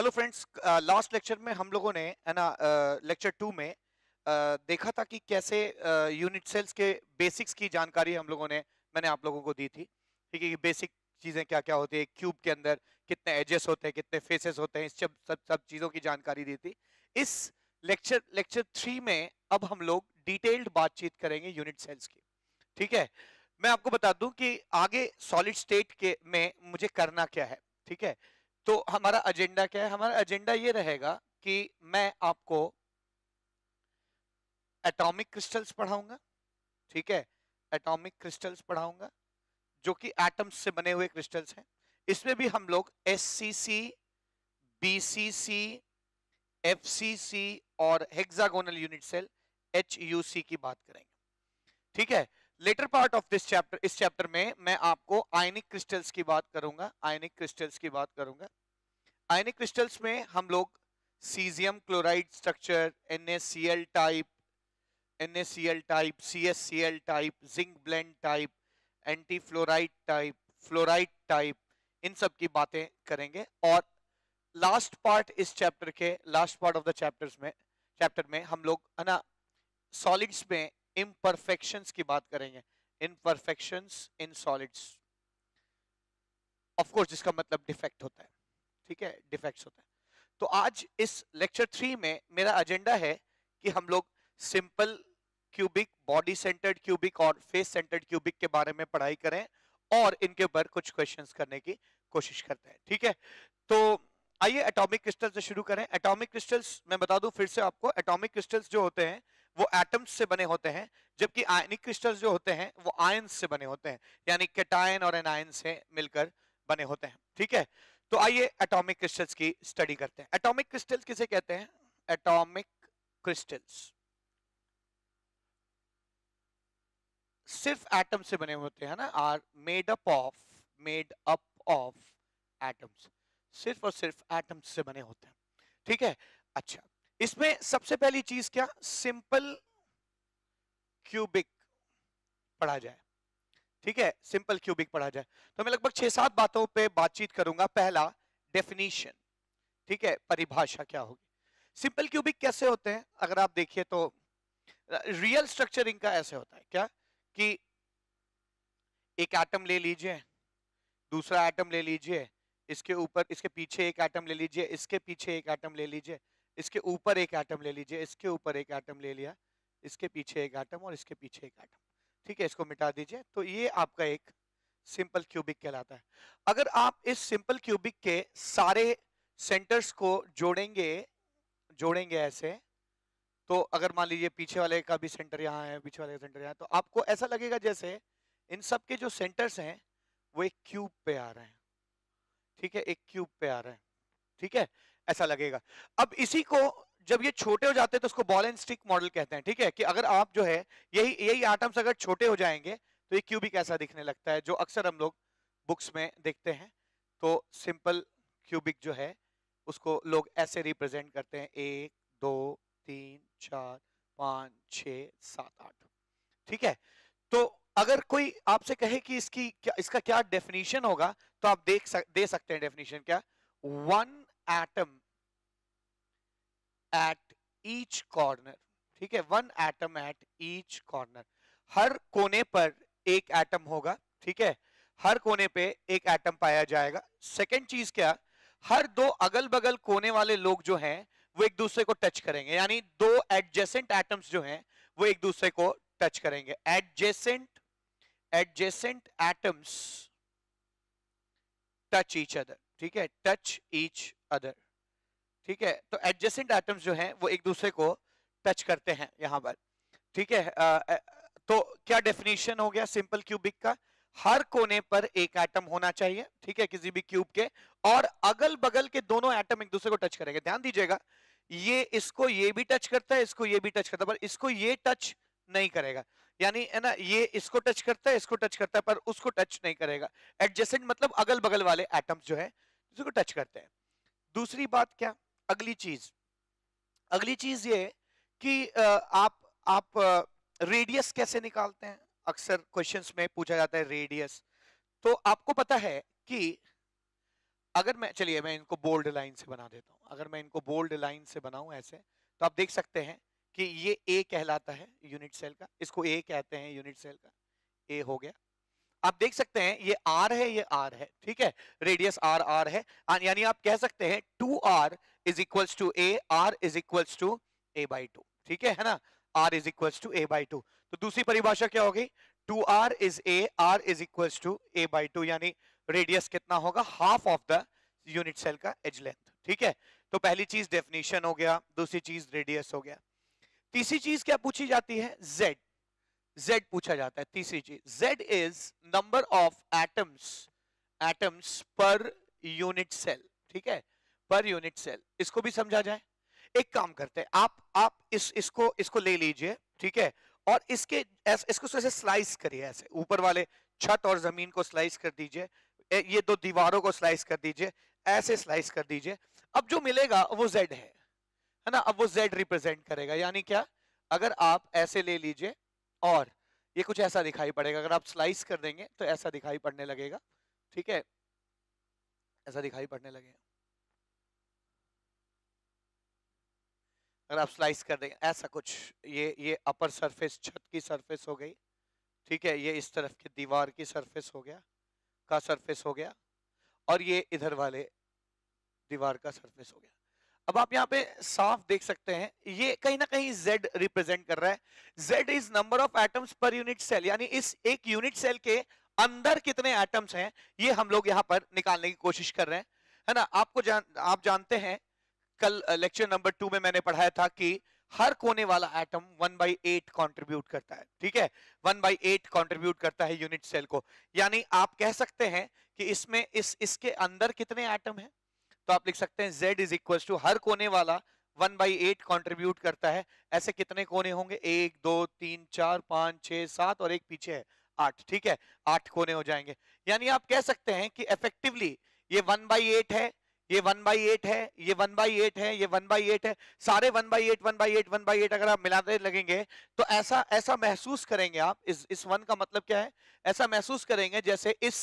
Hello friends last lecture में हम लोगों ने है ना लेक्चर uh, टू में uh, देखा था कि कैसे यूनिट uh, सेल्स के बेसिक्स की जानकारी हम लोगों ने मैंने आप लोगों को दी थी ठीक है कि बेसिक चीज़ें क्या क्या होती है क्यूब के अंदर कितने एजेस होते हैं कितने फेसेस होते हैं इस सब सब सब चीज़ों की जानकारी दी थी इस लेक्चर लेक्चर थ्री में अब हम लोग डिटेल्ड बातचीत करेंगे यूनिट सेल्स की ठीक है मैं आपको बता दूँ कि आगे सॉलिड स्टेट के में मुझे करना क्या है ठीक है तो हमारा एजेंडा क्या है हमारा एजेंडा ये रहेगा कि मैं आपको एटॉमिक क्रिस्टल्स पढ़ाऊंगा ठीक है एटॉमिक क्रिस्टल्स पढ़ाऊंगा जो कि एटम्स से बने हुए क्रिस्टल्स हैं इसमें भी हम लोग S C C B C C F C C और hexagonal unit cell H U C की बात करेंगे ठीक है latter part of this chapter इस चैप्टर में मैं आपको आयनिक क्रिस्टल्स की बात करूंगा आयनिक क्रिस्टल्स की बात करूंगा आयनिक क्रिस्टल्स में हम लोग caesium chloride structure N type N type C type zinc blende type anti fluoride type fluoride type इन सब की बातें करेंगे और लास्ट पार्ट इस चैप्टर के last part of the chapters में चैप्टर में हम लोग है ना सॉलिड्स में इम्परफेक्शंस की बात करेंगे imperfections in solids of course जिसका मतलब डिफेक्ट होता है ठीक है डिफेक्ट्स होता है तो आज इस लेक्चर थ्री में मेरा एजेंडा है कि हम लोग simple cubic body centred cubic और फेस सेंटर्ड क्यूबिक के बारे में पढ़ाई करें और इनके ऊपर कुछ क्वेश्चंस करने की कोशिश करते हैं ठीक है तो आइए एटॉमिक क्रिस्टल से शुरू करें एटॉमिक क्रिस्टल्स मैं बता दूं फिर से आपको एटॉमिक क्रिस्टल्स जो होते हैं वो एटम्स से बने होते हैं जबकि आयनिक क्रिस्टल्स जो होते हैं वो आयंस से बने होते हैं यानी केटायन और एनायन से मिलकर बने होते हैं ठीक है तो आइए एटॉमिक क्रिस्टल्स की स्टडी करते हैं एटॉमिक क्रिस्टल्स किसे कहते हैं एटॉमिक क्रिस्टल्स सिर्फ एटम से बने होते हैं ना are made up of made up of atoms सिर्फ और सिर्फ एटम्स से बने होते हैं ठीक है अच्छा इसमें सबसे पहली चीज क्या सिंपल क्यूबिक पढ़ा जाए ठीक है सिंपल क्यूबिक पढ़ा जाए तो मैं लगभग छह सात बातों पे बातचीत करूंगा पहला डेफिनेशन ठीक है परिभाषा क्या होगी सिंपल क्यूबिक कैसे होते हैं अगर आप देखिए तो रियल स्ट्रक्चरिंग का ऐसे होता है क्या कि एक एटम ले लीजिए दूसरा एटम ले लीजिए इसके ऊपर इसके पीछे एक एटम ले लीजिए इसके पीछे एक एटम ले लीजिए इसके ऊपर एक आइटम ले लीजिए इसके ऊपर एक आइटम ले लिया इसके पीछे एक आइटम और इसके पीछे एक आइटम ठीक है इसको मिटा दीजिए तो ये आपका एक सिंपल क्यूबिक कहलाता है अगर आप इस सिंपल क्यूबिक के सारे सेंटर्स को जोड़ेंगे जोड़ेंगे ऐसे तो अगर मान लीजिए पीछे वाले का भी सेंटर यहाँ है पीछे वाले का सेंटर यहाँ है तो आपको ऐसा लगेगा जैसे इन सब के जो सेंटर्स हैं वो एक क्यूब पे आ रहे हैं ठीक है एक क्यूब पे आ रहे हैं ठीक है ऐसा लगेगा अब इसी को जब ये छोटे हो जाते हैं तो उसको बॉल एंड स्टिक मॉडल कहते हैं ठीक है कि अगर आप जो है यही यही आइटम्स अगर छोटे हो जाएंगे तो ये क्यूबिक ऐसा दिखने लगता है जो अक्सर हम लोग बुक्स में देखते हैं तो सिंपल क्यूबिक जो है उसको लोग ऐसे रिप्रेजेंट करते हैं एक दो तीन चार पाँच छ सात आठ ठीक है तो अगर कोई आपसे कहे कि इसकी क्या इसका क्या डेफिनेशन होगा तो आप देख सक, दे सकते हैं डेफिनेशन क्या one atom at each corner ठीक है one atom at each corner हर कोने पर एक एटम होगा ठीक है हर कोने पे एक एटम पाया जाएगा सेकेंड चीज क्या हर दो अगल बगल कोने वाले लोग जो हैं वो एक दूसरे को टच करेंगे यानी दो एडजेसेंट एटम्स जो हैं वो एक दूसरे को टच करेंगे adjacent adjacent atoms touch each other ठीक है टच ईच अदर ठीक है तो एडजेसेंट एटम्स जो हैं वो एक दूसरे को टच करते हैं यहाँ पर ठीक है आ, तो क्या डेफिनेशन हो गया सिंपल क्यूबिक का हर कोने पर एक एटम होना चाहिए ठीक है किसी भी क्यूब के और अगल बगल के दोनों एटम एक दूसरे को टच करेंगे ध्यान दीजिएगा ये इसको ये भी टच करता है इसको ये भी टच करता है पर इसको ये टच नहीं करेगा यानी है ना ये इसको टच करता है इसको टच करता है पर उसको टच नहीं करेगा एडजेसेंट मतलब अगल बगल वाले एटम्स जो है टच करते हैं दूसरी बात क्या अगली चीज अगली चीज ये कि आप आप रेडियस कैसे निकालते हैं अक्सर क्वेश्चंस में पूछा जाता है रेडियस तो आपको पता है कि अगर मैं चलिए मैं इनको बोल्ड लाइन से बना देता हूं अगर मैं इनको बोल्ड लाइन से बनाऊं ऐसे तो आप देख सकते हैं कि ये ए कहलाता है यूनिट सेल का इसको ए कहते हैं यूनिट सेल का ए हो गया आप देख सकते हैं ये आर है ये आर है ठीक है रेडियस आर आर है यानी आप कह सकते हैं two R is equals to A R is equals to A by two ठीक है ना R is equals to A by two तो दूसरी परिभाषा क्या होगी two R is A are is equals to A by two यानी radius कितना होगा half of the unit cell का एज लेंथ ठीक है तो पहली चीज डेफिनेशन हो गया दूसरी चीज रेडियस हो गया तीसरी चीज क्या पूछी जाती है जेड z पूछा जाता है तीसरी चीज z is number of atoms atoms per unit cell ठीक है पर यूनिट सेल इसको भी समझा जाए एक काम करते हैं आप आप इस इसको इसको ले लीजिए ठीक है और इसके एस, इसको ऐसे स्लाइस करिए ऐसे ऊपर वाले छत और जमीन को स्लाइस कर दीजिए ये दो दीवारों को स्लाइस कर दीजिए ऐसे स्लाइस कर दीजिए अब जो मिलेगा वो जेड है है ना अब वो जेड रिप्रेजेंट करेगा यानी क्या अगर आप ऐसे ले लीजिए और ये कुछ ऐसा दिखाई पड़ेगा अगर आप स्लाइस कर देंगे तो ऐसा दिखाई पड़ने लगेगा ठीक है ऐसा दिखाई पड़ने लगेगा अगर आप स्लाइस कर देंगे ऐसा कुछ ये ये अपर सरफेस छत की सरफेस हो गई ठीक है ये इस तरफ की दीवार की सरफेस हो गया का सरफेस हो गया और ये इधर वाले दीवार का सरफेस हो गया अब आप यहाँ पे साफ देख सकते हैं ये कहीं ना कहीं Z रिप्रेजेंट कर रहा है Z is number of atoms per unit cell यानी इस एक यूनिट सेल के अंदर कितने एटम्स हैं ये हम लोग यहाँ पर निकालने की कोशिश कर रहे हैं है ना आपको जान आप जानते हैं कल लेक्चर नंबर टू में मैंने पढ़ाया था कि हर कोने वाला atom one by eight contribute करता है ठीक है वन बाई एट कॉन्ट्रीब्यूट करता है यूनिट सेल को यानी आप कह सकते हैं कि इसमें इस इसके अंदर कितने एटम हैं तो आप लिख सकते हैं z इज इक्वल टू हर कोने वाला वन बाई एट कॉन्ट्रीब्यूट करता है ऐसे कितने कोने होंगे एक दो तीन चार पांच छह सात और एक पीछे है आठ ठीक है आठ कोने हो जाएंगे यानी आप कह सकते हैं कि इफेक्टिवली ये वन बाई एट है ये वन बाई एट है ये वन बाई एट है ये वन बाई एट है सारे one by eight one by eight one by eight अगर आप मिलाते लगेंगे तो ऐसा ऐसा महसूस करेंगे आप इस इस वन का मतलब क्या है ऐसा महसूस करेंगे जैसे इस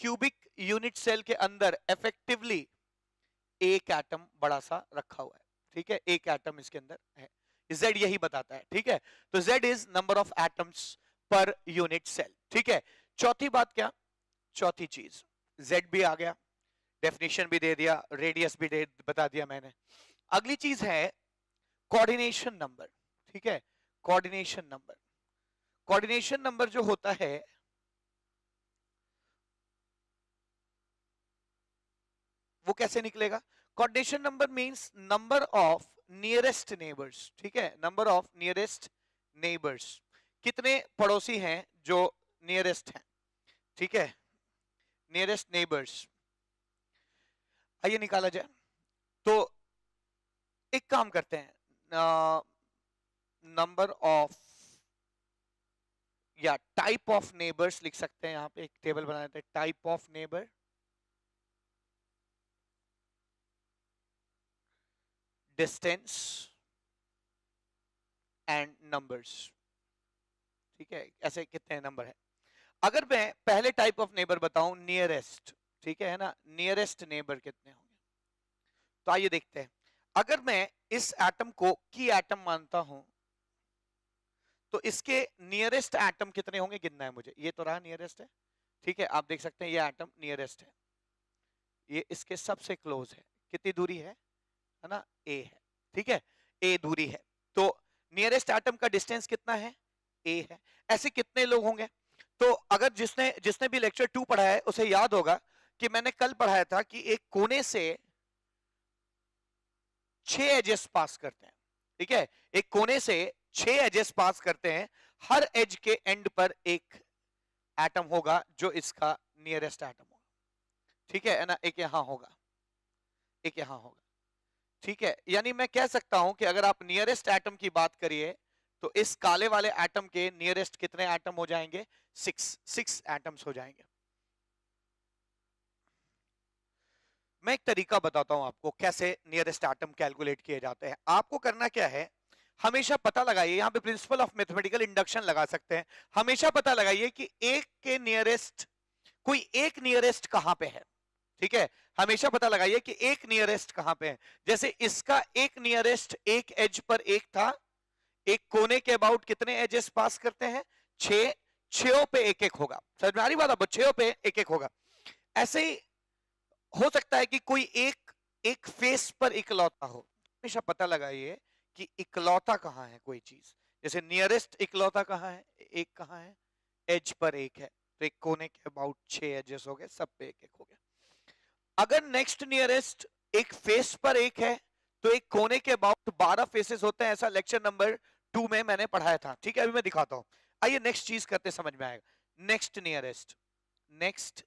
क्यूबिक यूनिट सेल के अंदर इफेक्टिवली एक एटम बड़ा सा रखा हुआ है ठीक है एक एटम इसके अंदर है जेड यही बताता है ठीक है तो Z is number of atoms per unit cell ठीक है चौथी बात क्या चौथी चीज जेड भी आ गया डेफिनेशन भी दे दिया रेडियस भी दे बता दिया मैंने अगली चीज है कोऑर्डिनेशन नंबर ठीक है कोऑर्डिनेशन नंबर कोऑर्डिनेशन नंबर जो होता है वो कैसे निकलेगा coordination number means number of nearest neighbours ठीक है नंबर ऑफ नियरेस्ट नेबर्स कितने पड़ोसी हैं जो नियरेस्ट हैं ठीक है नियरेस्ट नेबर्स आइए निकाला जाए तो एक काम करते हैं नंबर ऑफ या टाइप ऑफ नेबर्स लिख सकते हैं यहां पे एक टेबल बना देते हैं type of neighbour distance and numbers ठीक है ऐसे कितने नंबर है अगर मैं पहले टाइप ऑफ नेबर बताऊं नियरेस्ट ठीक है ना नियरेस्ट नेबर कितने होंगे तो आइए देखते हैं अगर मैं इस एटम को की एटम मानता हूं तो इसके नियरेस्ट एटम कितने होंगे गिनना है मुझे ये तो रहा नियरेस्ट है ठीक है आप देख सकते हैं ये एटम नियरेस्ट है ये इसके सबसे क्लोज है कितनी दूरी है कितना ए है ठीक है ए दूरी है तो नियरेस्ट एटम का डिस्टेंस कितना है ए है ऐसे कितने लोग होंगे तो अगर जिसने जिसने भी लेक्चर टू पढ़ा है उसे याद होगा कि मैंने कल पढ़ाया था कि एक कोने से छह एजेस पास करते हैं ठीक है एक कोने से छह एजेस पास करते हैं हर एज के एंड पर एक एटम होगा जो इसका नियरेस्ट एटम होगा ठीक है ना एक यहां होगा एक यहां होगा ठीक है यानी मैं कह सकता हूं कि अगर आप नियरेस्ट एटम की बात करिए तो इस काले वाले एटम के नियरेस्ट कितने एटम हो जाएंगे सिक्स सिक्स एटम्स हो जाएंगे मैं एक तरीका बताता हूं आपको कैसे नियरेस्ट एटम कैलकुलेट किए जाते हैं आपको करना क्या है हमेशा पता लगाइए यहाँ पे प्रिंसिपल ऑफ मैथमेटिकल इंडक्शन लगा सकते हैं हमेशा पता लगाइए कि एक के नियरेस्ट कोई एक नियरेस्ट कहाँ पे है ठीक है हमेशा पता लगाइए कि एक नियरेस्ट कहां पे है जैसे इसका एक नियरेस्ट एक एज पर एक था एक कोने के अबाउट कितने एजेस पास करते हैं छे छो पे एक एक होगा समझ में आ रही बात आपको छो पे एक एक होगा ऐसे ही हो सकता है कि कोई एक एक फेस पर इकलौता हो हमेशा पता लगाइए कि इकलौता कहाँ है कोई चीज जैसे नियरेस्ट इकलौता कहाँ है एक कहाँ है एज पर एक है तो एक कोने के अबाउट छह एजेस हो गए सब पे एक एक हो गया अगर नेक्स्ट नियरेस्ट एक फेस पर एक है तो एक कोने के अबाउट बारह फेसेस होते हैं ऐसा लेक्चर नंबर टू में मैंने पढ़ाया था ठीक है अभी मैं दिखाता हूं आइए नेक्स्ट चीज करते समझ में आएगा नेक्स्ट नियरेस्ट नेक्स्ट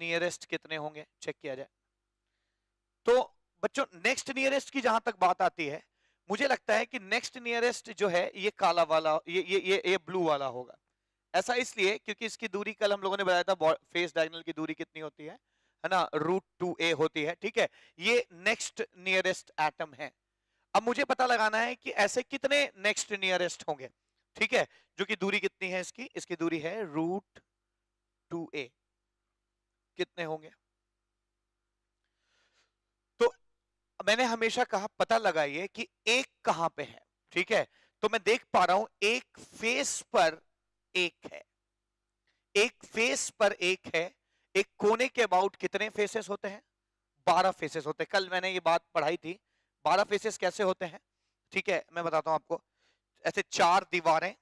नियरेस्ट कितने होंगे चेक किया जाए तो बच्चों नेक्स्ट नियरेस्ट की जहां तक बात आती है मुझे लगता है कि नेक्स्ट नियरेस्ट जो है ये काला वाला ये ये ये, ये ब्लू वाला होगा ऐसा इसलिए क्योंकि इसकी दूरी कल हम लोगों ने बताया था फेस डायगनल की दूरी कितनी होती है है ना रूट टू ए होती है ठीक है ये नेक्स्ट नियरेस्ट एटम है अब मुझे पता लगाना है कि ऐसे कितने नेक्स्ट नियरेस्ट होंगे ठीक है जो कि दूरी कितनी है इसकी इसकी दूरी है रूट टू ए कितने होंगे तो मैंने हमेशा कहा पता लगाइए कि एक कहां पे है ठीक है तो मैं देख पा रहा हूं एक फेस पर एक है एक फेस पर एक है एक कोने के अबाउट कितने फेसेस होते हैं बारह फेसेस होते हैं कल मैंने ये बात पढ़ाई थी बारह फेसेस कैसे होते हैं ठीक है मैं बताता हूँ आपको ऐसे चार दीवारें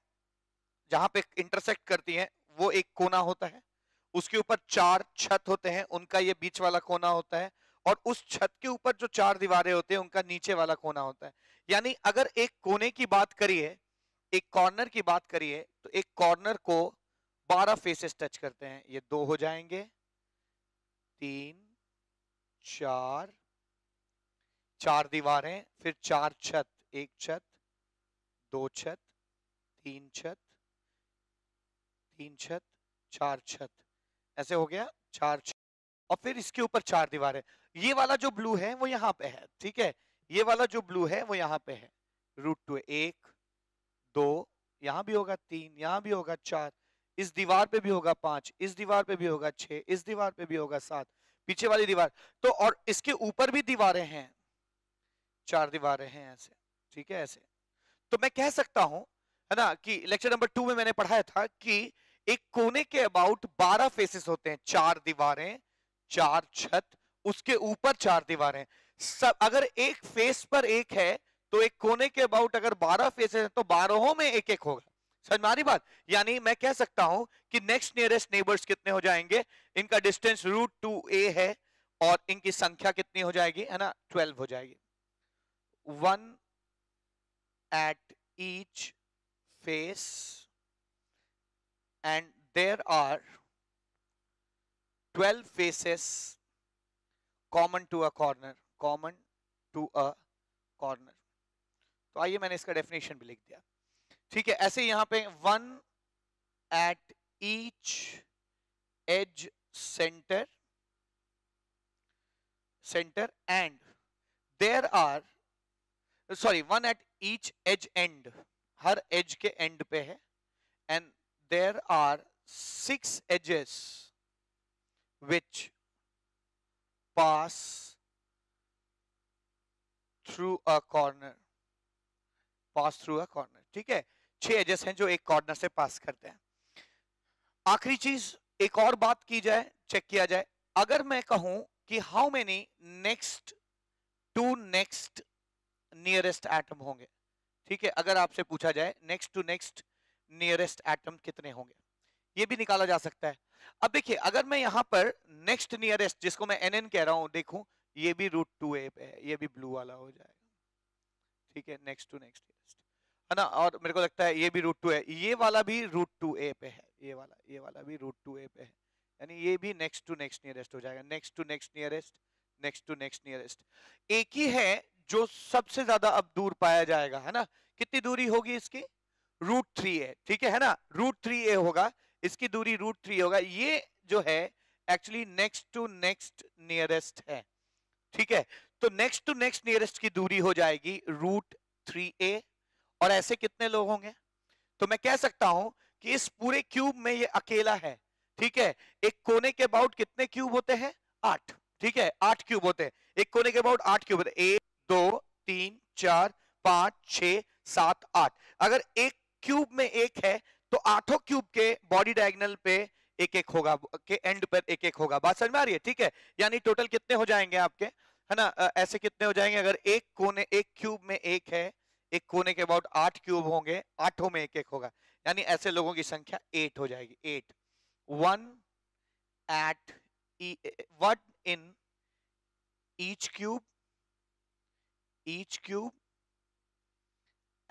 जहां पे इंटरसेक्ट करती हैं वो एक कोना होता है उसके ऊपर चार छत होते हैं उनका ये बीच वाला कोना होता है और उस छत के ऊपर जो चार दीवारें होते हैं उनका नीचे वाला कोना होता है यानी अगर एक कोने की बात करिए एक कॉर्नर की बात करिए तो एक कॉर्नर को 12 फेसेस टच करते हैं ये दो हो जाएंगे तीन चार चार दीवारें फिर चार छत एक छत दो छत तीन छत तीन छत चार छत ऐसे हो गया चार छत और फिर इसके ऊपर चार दीवारें ये वाला जो ब्लू है वो यहाँ पे है ठीक है ये वाला जो ब्लू है वो यहाँ पे है रूट टू एक दो यहाँ भी होगा तीन यहाँ भी होगा चार इस दीवार पे भी होगा पांच इस दीवार पे भी होगा छह इस दीवार पे भी होगा सात पीछे वाली दीवार तो और इसके ऊपर भी दीवारें हैं चार दीवारें हैं ऐसे ठीक है ऐसे तो मैं कह सकता हूं है ना कि लेक्चर नंबर टू में मैंने पढ़ाया था कि एक कोने के अबाउट बारह फेसेस होते हैं चार दीवारें चार छत उसके ऊपर चार दीवारें सब अगर एक फेस पर एक है तो एक कोने के अबाउट अगर बारह फेसेस है तो बारहों में एक एक होगा समझ में आ रही बात यानी मैं कह सकता हूं कि नेक्स्ट नियरेस्ट नेबर्स कितने हो जाएंगे इनका डिस्टेंस रूट टू ए है और इनकी संख्या कितनी हो जाएगी है ना ट्वेल्व हो जाएगी one at each face and there are twelve faces common to a corner common to a corner तो आइए मैंने इसका डेफिनेशन भी लिख दिया ठीक है ऐसे यहां पे one at each edge centre centre and there are sorry one at each edge end हर एज के एंड पे है and there are six edges which pass through a corner pass through a corner ठीक है छह edges हैं जो एक कॉर्नर से पास करते हैं आखिरी चीज एक और बात की जाए चेक किया जाए अगर मैं कहूं कि how many next to next nearest atom होंगे ठीक है अगर आपसे पूछा जाए next to next nearest atom कितने होंगे ये भी निकाला जा सकता है अब देखिए अगर मैं यहाँ पर नेक्स्ट नियरेस्ट जिसको मैं एन एन कह रहा हूँ देखू ये भी रूट टू ए पे है ये भी ब्लू वाला हो जाएगा ठीक है नेक्स्ट टू नेक्स्ट नियरेस्ट है ना और मेरे को लगता है ये भी रूट टू है ये वाला भी रूट टू ए पे है ये वाला ये वाला भी रूट टू ए पे है यानी ये भी नेक्स्ट टू नेक्स्ट नियरेस्ट हो जाएगा next to next nearest next to next nearest एक ही है जो सबसे ज्यादा अब दूर पाया जाएगा है ना कितनी दूरी होगी इसकी रूट थ्री ए ठीक है ना रूट थ्री ए होगा इसकी दूरी रूट थ्री होगा ये जो है actually next to next nearest है ठीक है तो नेक्स्ट टू नेक्स्ट नियरेस्ट की दूरी हो जाएगी रूट थ्री ए और ऐसे कितने लोग होंगे तो मैं कह सकता हूं कि इस पूरे क्यूब में ये अकेला है ठीक है एक कोने के अबाउट कितने क्यूब होते हैं आठ ठीक है आठ क्यूब होते हैं एक कोने के अबाउट आठ क्यूब होते हैं एक दो तीन चार पांच छ सात आठ अगर एक क्यूब में एक है तो आठों क्यूब के बॉडी डायगनल पे एक एक होगा के एंड पर एक एक होगा बात समझ में आ रही है ठीक है यानी टोटल कितने हो जाएंगे आपके है ना ऐसे कितने हो जाएंगे अगर एक कोने एक क्यूब में एक है एक कोने के अबाउट आठ क्यूब होंगे आठों में एक एक होगा यानी ऐसे लोगों की संख्या एट हो जाएगी eight one eight one in each cube each cube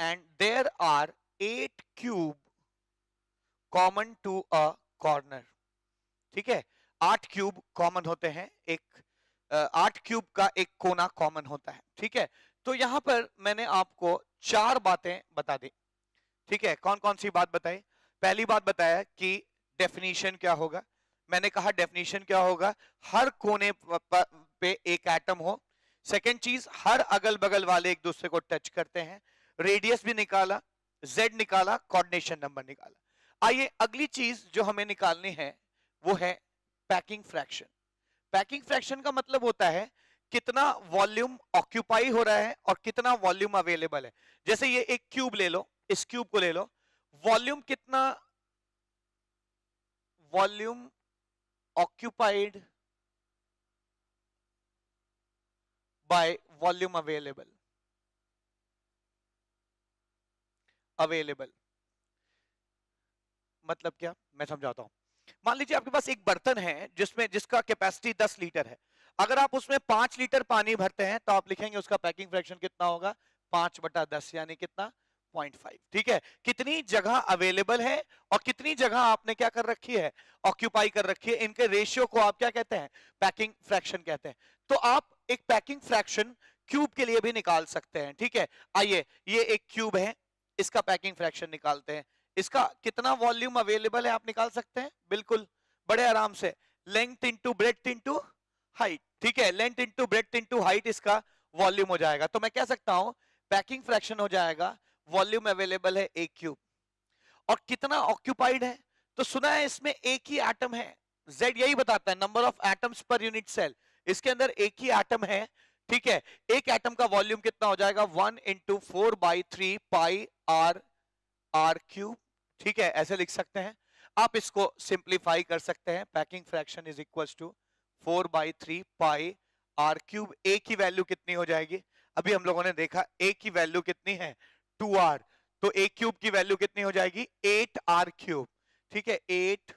and there are eight cube common to a corner ठीक है आठ क्यूब कॉमन होते हैं एक आठ क्यूब का एक कोना कॉमन होता है ठीक है तो यहां पर मैंने आपको चार बातें बता दी ठीक है कौन कौन सी बात बताई पहली बात बताया कि डेफिनेशन क्या होगा मैंने कहा डेफिनेशन क्या होगा हर कोने पे एक एटम हो सेकेंड चीज हर अगल बगल वाले एक दूसरे को टच करते हैं रेडियस भी निकाला जेड निकाला कोऑर्डिनेशन नंबर निकाला आइए अगली चीज जो हमें निकालनी है वो है पैकिंग फ्रैक्शन पैकिंग फ्रैक्शन का मतलब होता है कितना वॉल्यूम ऑक्यूपाई हो रहा है और कितना वॉल्यूम अवेलेबल है जैसे ये एक क्यूब ले लो इस क्यूब को ले लो वॉल्यूम कितना volume occupied by volume available available मतलब क्या मैं समझाता हूं मान लीजिए आपके पास एक बर्तन है जिसमें जिसका कैपेसिटी 10 लीटर है अगर आप उसमें पांच लीटर पानी भरते हैं तो आप लिखेंगे उसका पैकिंग फ्रैक्शन कितना होगा पांच बटा दस यानी कितना पॉइंट फाइव ठीक है कितनी जगह अवेलेबल है और कितनी जगह आपने क्या कर रखी है ऑक्यूपाई कर रखी है इनके रेशियो को आप क्या कहते हैं पैकिंग फ्रैक्शन कहते हैं तो आप एक पैकिंग फ्रैक्शन क्यूब के लिए भी निकाल सकते हैं ठीक है आइए ये एक क्यूब है इसका पैकिंग फ्रैक्शन निकालते हैं इसका कितना वॉल्यूम अवेलेबल है आप निकाल सकते हैं बिल्कुल बड़े आराम से length into breadth into height ठीक है length into breadth into height इसका वॉल्यूम हो जाएगा तो मैं कह सकता हूं पैकिंग फ्रैक्शन हो जाएगा वॉल्यूम अवेलेबल है ए क्यूब और कितना ऑक्यूपाइड है तो सुना है इसमें एक ही एटम है जेड यही बताता है number of atoms per unit cell इसके अंदर एक ही एटम है ठीक है एक एटम का वॉल्यूम कितना हो जाएगा one into four by three pi R R cube ठीक है ऐसे लिख सकते हैं आप इसको सिंप्लीफाई कर सकते हैं packing fraction is equal to four by three pi are cube A की वैल्यू कितनी हो जाएगी अभी हम लोगों ने देखा ए की वैल्यू कितनी है टू आर तो ए क्यूब की वैल्यू कितनी हो जाएगी एट आर क्यूब ठीक है eight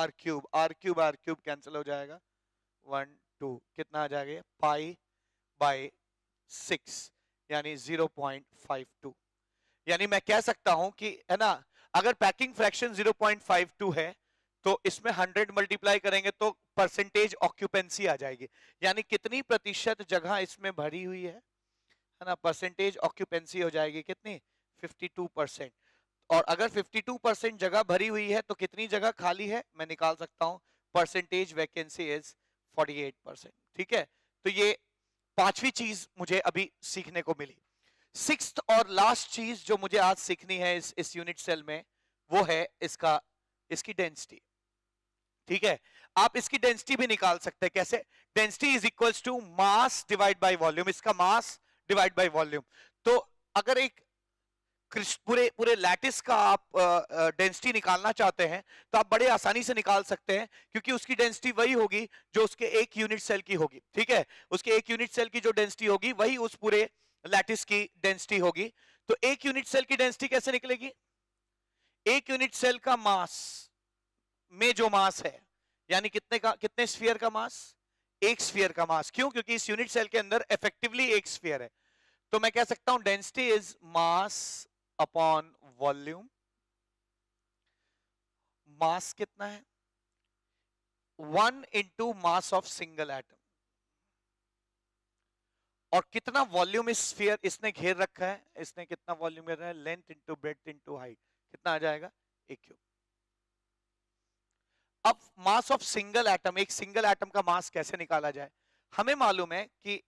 R cube R cube R cube cancel हो जाएगा वन टू कितना आ जाएगा पाई बाई सिक्स यानी जीरो पॉइंट फाइव टू यानी मैं कह सकता हूं कि है ना अगर packing fraction zero point five two है तो इसमें हंड्रेड मल्टीप्लाई करेंगे तो परसेंटेज ऑक्यूपेंसी आ जाएगी यानी कितनी प्रतिशत जगह इसमें भरी हुई है है ना परसेंटेज ऑक्यूपेंसी हो जाएगी कितनी 52 परसेंट और अगर 52 परसेंट जगह भरी हुई है तो कितनी जगह खाली है मैं निकाल सकता हूँ परसेंटेज वैकेंसी इज 48 परसेंट ठीक है तो ये पांचवी चीज मुझे अभी सीखने को मिली सिक्स और लास्ट चीज जो मुझे आज सीखनी है इस इस यूनिट सेल में वो है इसका इसकी डेंसिटी ठीक है आप इसकी डेंसिटी भी निकाल सकते हैं कैसे density is equals to mass divide by volume इसका मास डिवाइड बाय वॉल्यूम तो अगर एक पूरे पूरे लैटिस का आप डेंसिटी निकालना चाहते हैं तो आप बड़े आसानी से निकाल सकते हैं क्योंकि उसकी डेंसिटी वही होगी जो उसके एक यूनिट सेल की होगी ठीक है उसके एक यूनिट सेल की जो डेंसिटी होगी वही उस पूरे लैटिस की डेंसिटी होगी तो एक यूनिट सेल की डेंसिटी कैसे निकलेगी एक यूनिट सेल का मास में जो मास है यानी कितने का कितने स्फीयर का मास एक स्फीयर का मास क्यों क्योंकि इस यूनिट सेल के अंदर इफेक्टिवली एक स्फीयर है तो मैं कह सकता हूं density is mass upon volume mass कितना है one into mass of single atom और कितना वॉल्यूम इस स्फीयर इसने घेर रखा है इसने कितना वॉल्यूम घेर रखा है length into breadth into height कितना आ जाएगा एक क्यूब अब मास ऑफ सिंगल एटम एक सिंगल एटम का मास कैसे निकाला जाए हमें मालूम है कि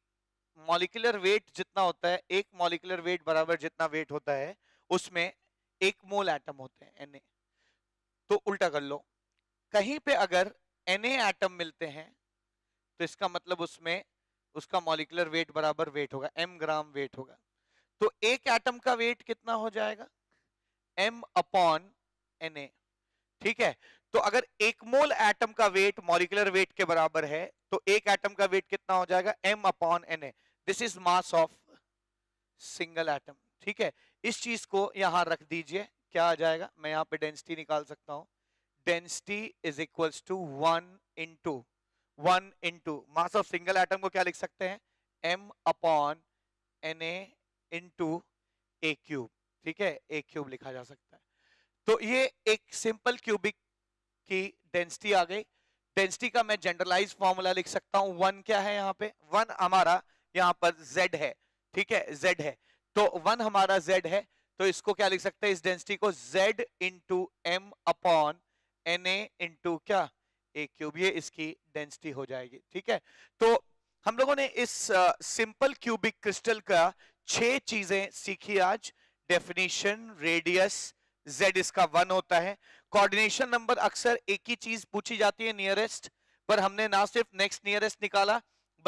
मॉलिकुलर वेट जितना होता है एक मॉलिकुलर वेट बराबर जितना वेट होता है उसमें एक मोल एटम होते हैं एन तो उल्टा कर लो कहीं पे अगर एन एटम मिलते हैं तो इसका मतलब उसमें उसका मॉलिकुलर वेट बराबर वेट होगा एम ग्राम वेट होगा तो एक एटम का वेट कितना हो जाएगा एम अपॉन एन ठीक है तो अगर एक मोल एटम का वेट मॉलिकुलर वेट के बराबर है तो एक एटम का वेट कितना हो जाएगा M upon N A this is mass of single atom ठीक है इस चीज को यहां रख दीजिए क्या आ जाएगा मैं यहां पे डेंसिटी निकाल सकता हूं density is equals to one into one into mass of single atom को क्या लिख सकते हैं M upon N A into A cube ठीक है ए क्यूब लिखा जा सकता है तो ये एक सिंपल क्यूबिक कि डेंसिटी आ गई डेंसिटी का मैं जनरलाइज फॉर्मूला लिख सकता हूं वन क्या है यहाँ पे वन हमारा यहाँ पर जेड है ठीक है जेड है तो वन हमारा जेड है तो इसको क्या लिख सकते हैं इस डेंसिटी को Z into M upon N A into क्या ए क्यूब ये इसकी डेंसिटी हो जाएगी ठीक है तो हम लोगों ने इस सिंपल क्यूबिक क्रिस्टल का छह चीजें सीखी आज डेफिनेशन रेडियस z इसका वन होता है कोऑर्डिनेशन नंबर अक्सर एक ही चीज पूछी जाती है नियरेस्ट पर हमने ना सिर्फ नेक्स्ट नियरेस्ट निकाला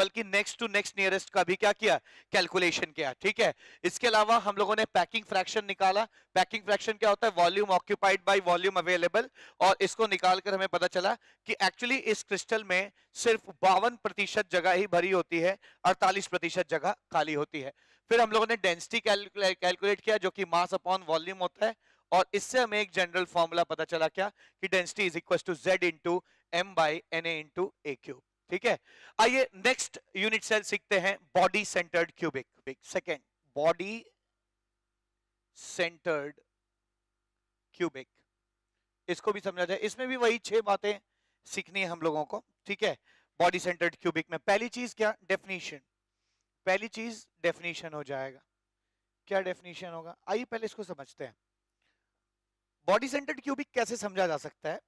बल्कि नेक्स्ट टू नेक्स्ट नियरेस्ट का भी क्या किया कैलकुलेशन किया ठीक है इसके अलावा हम लोगों ने पैकिंग फ्रैक्शन निकाला पैकिंग फ्रैक्शन क्या होता है volume occupied by volume available और इसको निकाल कर हमें पता चला कि एक्चुअली इस क्रिस्टल में सिर्फ बावन प्रतिशत जगह ही भरी होती है अड़तालीस प्रतिशत जगह खाली होती है फिर हम लोगों ने डेंसिटी कैलकुलेट किया जो कि मास अपॉन वॉल्यूम होता है और इससे हमें एक जनरल फॉर्मूला पता चला क्या कि density is equal to Z into M by N A into A cube ठीक है आइए नेक्स्ट यूनिट सेल सीखते हैं body centred cubic second body centred cubic इसको भी समझा जाए इसमें भी वही छह बातें सीखनी है हम लोगों को ठीक है बॉडी सेंटर्ड क्यूबिक में पहली चीज क्या डेफिनेशन पहली चीज डेफिनेशन हो जाएगा क्या डेफिनेशन होगा आइए पहले इसको समझते हैं बॉडी सेंटर्ड क्यूबिक कैसे समझा जा सकता है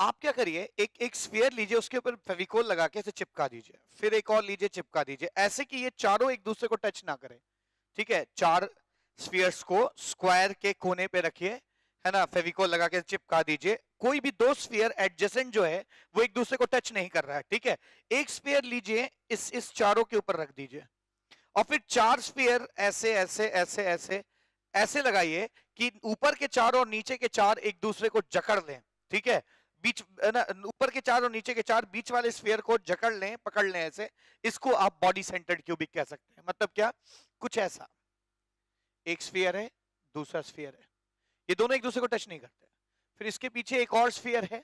आप क्या करिए एक एक स्पेयर लीजिए उसके ऊपर फेविकोल लगा के इसे चिपका दीजिए फिर एक और लीजिए चिपका दीजिए ऐसे कि ये चारों एक दूसरे को टच ना करें ठीक है चार स्फीयर्स को स्क्वायर के कोने पे रखिए है ना फेविकोल लगा के चिपका दीजिए कोई भी दो स्फीयर एडजेसेंट जो है वो एक दूसरे को टच नहीं कर रहा है ठीक है एक स्फीयर लीजिए इस इस चारों के ऊपर रख दीजिए और फिर चार स्फीयर ऐसे ऐसे ऐसे ऐसे ऐसे लगाइए कि ऊपर के चार और नीचे के चार एक दूसरे को जकड़ लें ठीक है बीच ऊपर के चार और नीचे के चार बीच वाले स्फेयर को जकड़ लें पकड़ लें ऐसे इसको आप बॉडी सेंटर्ड क्यूबिक कह सकते हैं मतलब क्या कुछ ऐसा एक स्फेयर है दूसरा स्फेयर है ये दोनों एक दूसरे को टच नहीं करते फिर इसके पीछे एक और स्फेयर है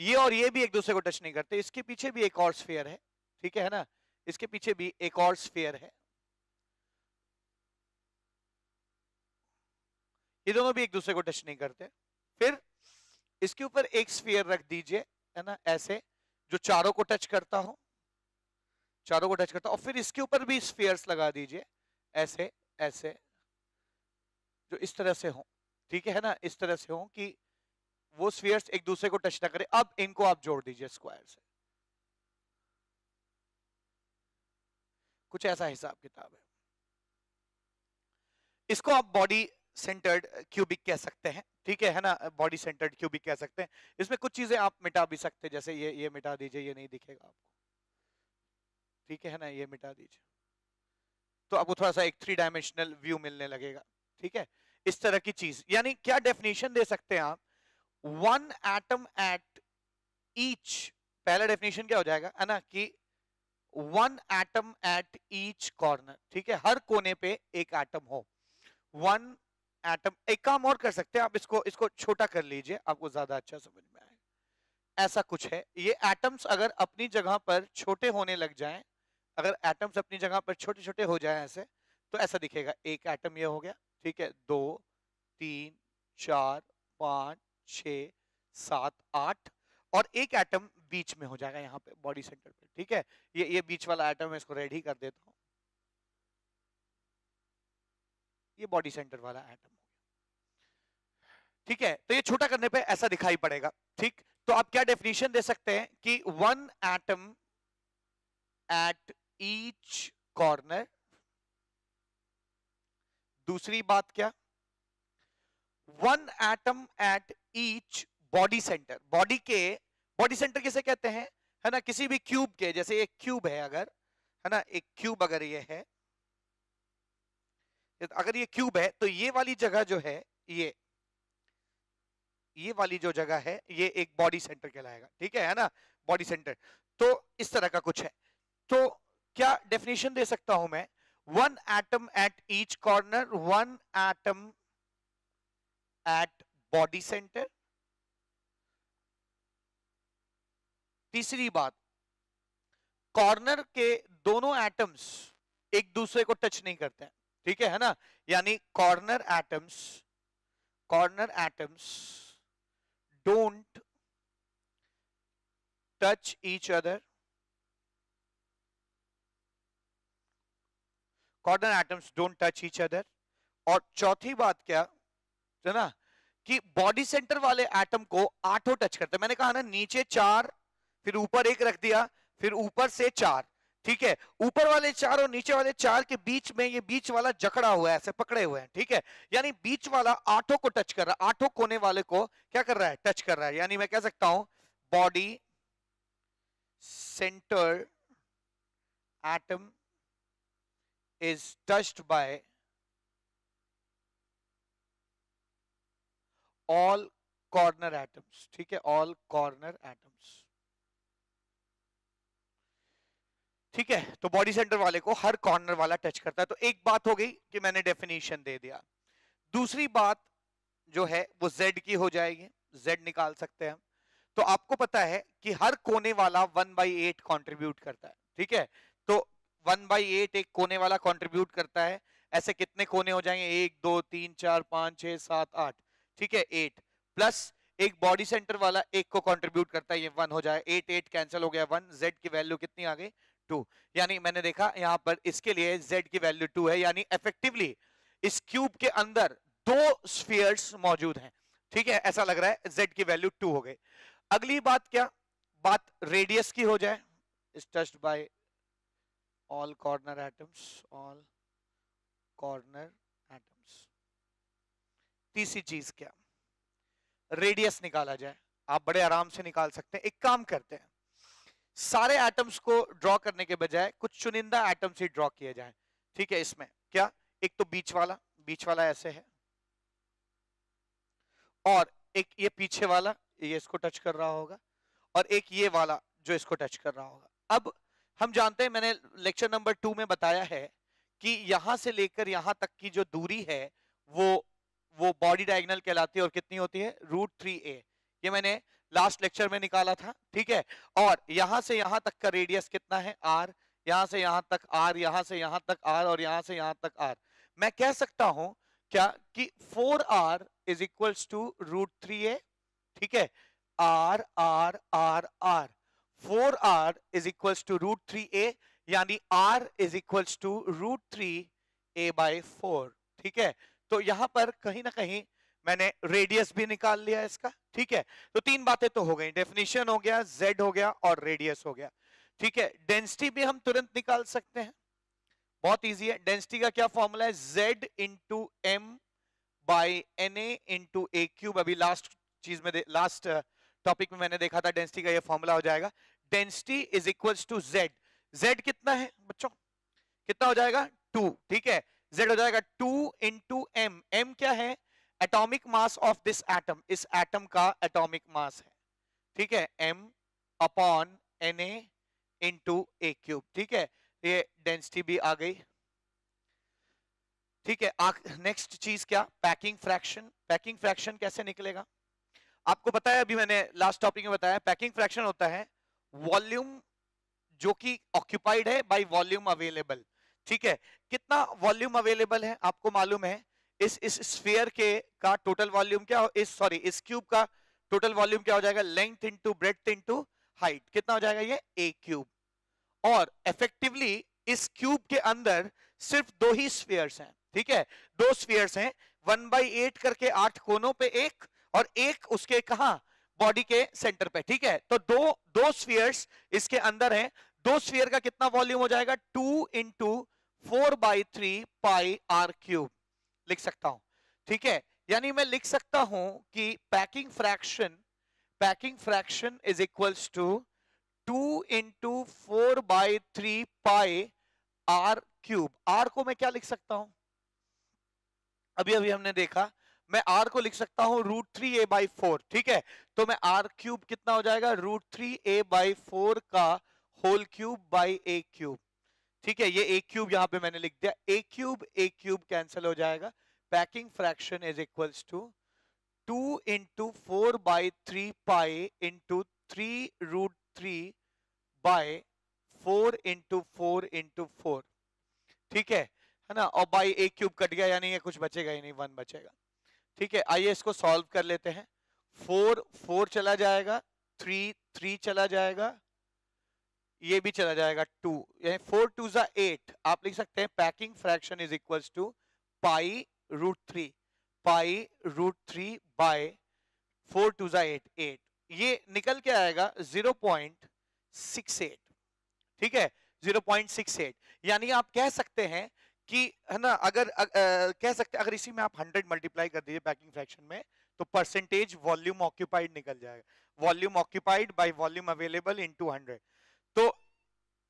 ये और ये भी एक दूसरे को टच नहीं करते इसके पीछे भी एक और स्फेयर है ठीक है ना इसके पीछे भी एक और स्फेयर है ये दोनों भी एक दूसरे को टच नहीं करते फिर इसके ऊपर एक स्फीयर रख दीजिए है ना ऐसे जो चारों को टच करता हो चारों को टच करता हो और फिर इसके ऊपर भी स्फीयर्स लगा दीजिए ऐसे ऐसे जो इस तरह से हो ठीक है ना इस तरह से हो कि वो स्पीयर्स एक दूसरे को टच ना करे अब इनको आप जोड़ दीजिए स्क्वायर से कुछ ऐसा हिसाब किताब है इसको आप बॉडी सेंटर्ड क्यूबिक uh, कह सकते हैं ठीक है है ना बॉडी सेंटर्ड क्यूबिक कह सकते हैं इसमें कुछ चीजें आप मिटा भी सकते हैं जैसे ये ये मिटा दीजिए ये नहीं दिखेगा आपको ठीक है ना ये मिटा दीजिए तो आपको थोड़ा सा एक थ्री डायमेंशनल व्यू मिलने लगेगा ठीक है इस तरह की चीज यानी क्या डेफिनेशन दे सकते हैं आप वन एटम एट ईच पहला डेफिनेशन क्या हो जाएगा है ना कि one atom at each corner ठीक है हर कोने पे एक एटम हो वन एटम एक काम और कर सकते हैं आप इसको इसको छोटा कर लीजिए आपको ज्यादा अच्छा समझ में आए ऐसा कुछ है ये एटम्स अगर अपनी जगह पर छोटे होने लग जाएं अगर एटम्स अपनी जगह पर छोटे छोटे हो जाएं ऐसे तो ऐसा दिखेगा एक एटम ये हो गया ठीक है दो तीन चार पाँच छ सात आठ और एक एटम बीच में हो जाएगा यहाँ पे बॉडी सेंटर पे ठीक है ये ये बीच वाला एटम है इसको रेडी कर देता हूँ ये बॉडी सेंटर वाला एटम हो गया ठीक है तो ये छोटा करने पे ऐसा दिखाई पड़ेगा ठीक तो आप क्या डेफिनेशन दे सकते हैं कि one atom at each corner दूसरी बात क्या one atom at each body centre body के बॉडी सेंटर किसे कहते हैं है ना किसी भी क्यूब के जैसे एक क्यूब है अगर है ना एक क्यूब अगर ये है अगर ये क्यूब है तो ये वाली जगह जो है ये ये वाली जो जगह है ये एक बॉडी सेंटर कहलाएगा ठीक है है ना बॉडी सेंटर तो इस तरह का कुछ है तो क्या डेफिनेशन दे सकता हूं मैं one atom at each corner one atom at body centre तीसरी बात कॉर्नर के दोनों एटम्स एक दूसरे को टच नहीं करते हैं ठीक है है ना यानी corner atoms corner atoms don't touch each other corner atoms don't touch each other और चौथी बात क्या है ना कि बॉडी सेंटर वाले एटम को आठों टच करते मैंने कहा ना नीचे चार फिर ऊपर एक रख दिया फिर ऊपर से चार ठीक है ऊपर वाले चार और नीचे वाले चार के बीच में ये बीच वाला जकड़ा हुआ है ऐसे पकड़े हुए हैं ठीक है यानी बीच वाला आठों को टच कर रहा है आठों कोने वाले को क्या कर रहा है टच कर रहा है यानी मैं कह सकता हूं body centre atom is touched by all corner atoms ठीक है ऑल कॉर्नर एटम्स ठीक है तो बॉडी सेंटर वाले को हर कॉर्नर वाला टच करता है तो एक बात हो गई कि मैंने डेफिनेशन दे दिया दूसरी बात जो है वो जेड की हो जाएगी Z निकाल सकते हैं हम तो आपको पता है कि हर कोने वाला वन बाई एट कॉन्ट्रीब्यूट करता है ठीक है तो वन बाई एट एक कोने वाला कॉन्ट्रीब्यूट करता है ऐसे कितने कोने हो जाएंगे एक दो तीन चार पांच छह सात आठ ठीक है एट प्लस एक बॉडी सेंटर वाला एक को कंट्रीब्यूट करता है ये वन हो जाए एट एट कैंसिल हो गया वन जेड की वैल्यू कितनी आ गई टू यानी मैंने देखा यहां पर इसके लिए z की वैल्यू टू है यानी इफेक्टिवली इस क्यूब के अंदर दो स्फीयर्स मौजूद हैं ठीक है ऐसा लग रहा है z की वैल्यू टू हो गई अगली बात क्या बात रेडियस की हो जाए is by all corner atoms all corner atoms तीसरी चीज क्या रेडियस निकाला जाए आप बड़े आराम से निकाल सकते हैं एक काम करते हैं सारे एटम्स को ड्रॉ करने के बजाय कुछ चुनिंदा एटम्स ही ड्रॉ किए जाए ठीक है इसमें क्या एक तो बीच वाला बीच वाला ऐसे है और एक ये पीछे वाला ये इसको टच कर रहा होगा और एक ये वाला जो इसको टच कर रहा होगा अब हम जानते हैं मैंने लेक्चर नंबर टू में बताया है कि यहां से लेकर यहां तक की जो दूरी है वो वो बॉडी डायगनल कहलाती है और कितनी होती है रूट थ्री ए ये मैंने लास्ट लेक्चर में निकाला था ठीक है और यहां से यहां तक का रेडियस कितना है आर यहां से यहां तक आर यहां से यहां तक आर और यहां से यहां तक आर मैं कह सकता हूं क्या कि four are is equal to root three A ठीक है are are are R four are is equal to root three A यानी are is equal to root three A by four ठीक है तो यहां पर कहीं ना कहीं मैंने रेडियस भी निकाल लिया इसका ठीक है तो तीन बातें तो हो गई डेफिनेशन हो गया जेड हो गया और रेडियस हो गया ठीक है डेंसिटी भी हम तुरंत निकाल सकते हैं बहुत इजी है डेंसिटी का क्या फॉर्मूला है Z into M by N A into A cube अभी लास्ट चीज में लास्ट टॉपिक uh, में मैंने देखा था डेंसिटी का यह फॉर्मूला हो जाएगा density is equal to z z कितना है बच्चों कितना हो जाएगा टू ठीक है जेड हो जाएगा टू इंटू एम एम क्या है atomic mass of this atom इस एटम का एटॉमिक मास है ठीक है m upon N A into A cube ठीक है ये डेंसिटी भी आ गई ठीक है नेक्स्ट चीज क्या पैकिंग फ्रैक्शन पैकिंग फ्रैक्शन कैसे निकलेगा आपको बताया अभी मैंने लास्ट टॉपिक में बताया पैकिंग फ्रैक्शन होता है वॉल्यूम जो कि ऑक्यूपाइड है बाय वॉल्यूम अवेलेबल ठीक है कितना वॉल्यूम अवेलेबल है आपको मालूम है इस इस स्फीयर के का टोटल वॉल्यूम क्या हो इस सॉरी इस क्यूब का टोटल वॉल्यूम क्या हो जाएगा length into breadth into height कितना हो जाएगा ये ए क्यूब और इफेक्टिवली इस क्यूब के अंदर सिर्फ दो ही स्फीयर्स हैं ठीक है दो स्फीयर्स हैं वन बाई एट करके आठ कोनों पे एक और एक उसके कहा बॉडी के सेंटर पे ठीक है तो दो दो स्फीयर्स इसके अंदर हैं दो स्फीयर का कितना वॉल्यूम हो जाएगा two into four by three pi are cube लिख सकता हूं ठीक है यानी मैं लिख सकता हूं कि packing fraction packing fraction is equals to two into four by three pi are cube r को मैं क्या लिख सकता हूं अभी अभी हमने देखा मैं आर को लिख सकता हूं root three A by four ठीक है तो मैं आर क्यूब कितना हो जाएगा root three A by four का whole cube by a cube ठीक है ये ए क्यूब यहाँ पे मैंने लिख दिया a cube a cube cancel हो जाएगा packing fraction is equals to two into four by three pi into three root three by four into four into four ठीक है है ना और बाई ए क्यूब कट गया यानी ये कुछ बचेगा ही नहीं वन बचेगा ठीक है आइए इसको सॉल्व कर लेते हैं फोर फोर चला जाएगा थ्री थ्री चला जाएगा ये भी चला जाएगा टू यानी फोर टू ज़ा एट आप लिख सकते हैं packing fraction is equals to pi root three pi root three by four two ज़ा एट एट ये निकल के आएगा जीरो पॉइंट सिक्स एट ठीक है जीरो पॉइंट सिक्स एट यानी आप कह सकते हैं कि है ना अगर अ, अ, कह सकते अगर इसी में आप हंड्रेड मल्टीप्लाई कर दीजिए पैकिंग फ्रैक्शन में तो परसेंटेज वॉल्यूम ऑक्यूपाइड निकल जाएगा volume occupied by volume available into hundred तो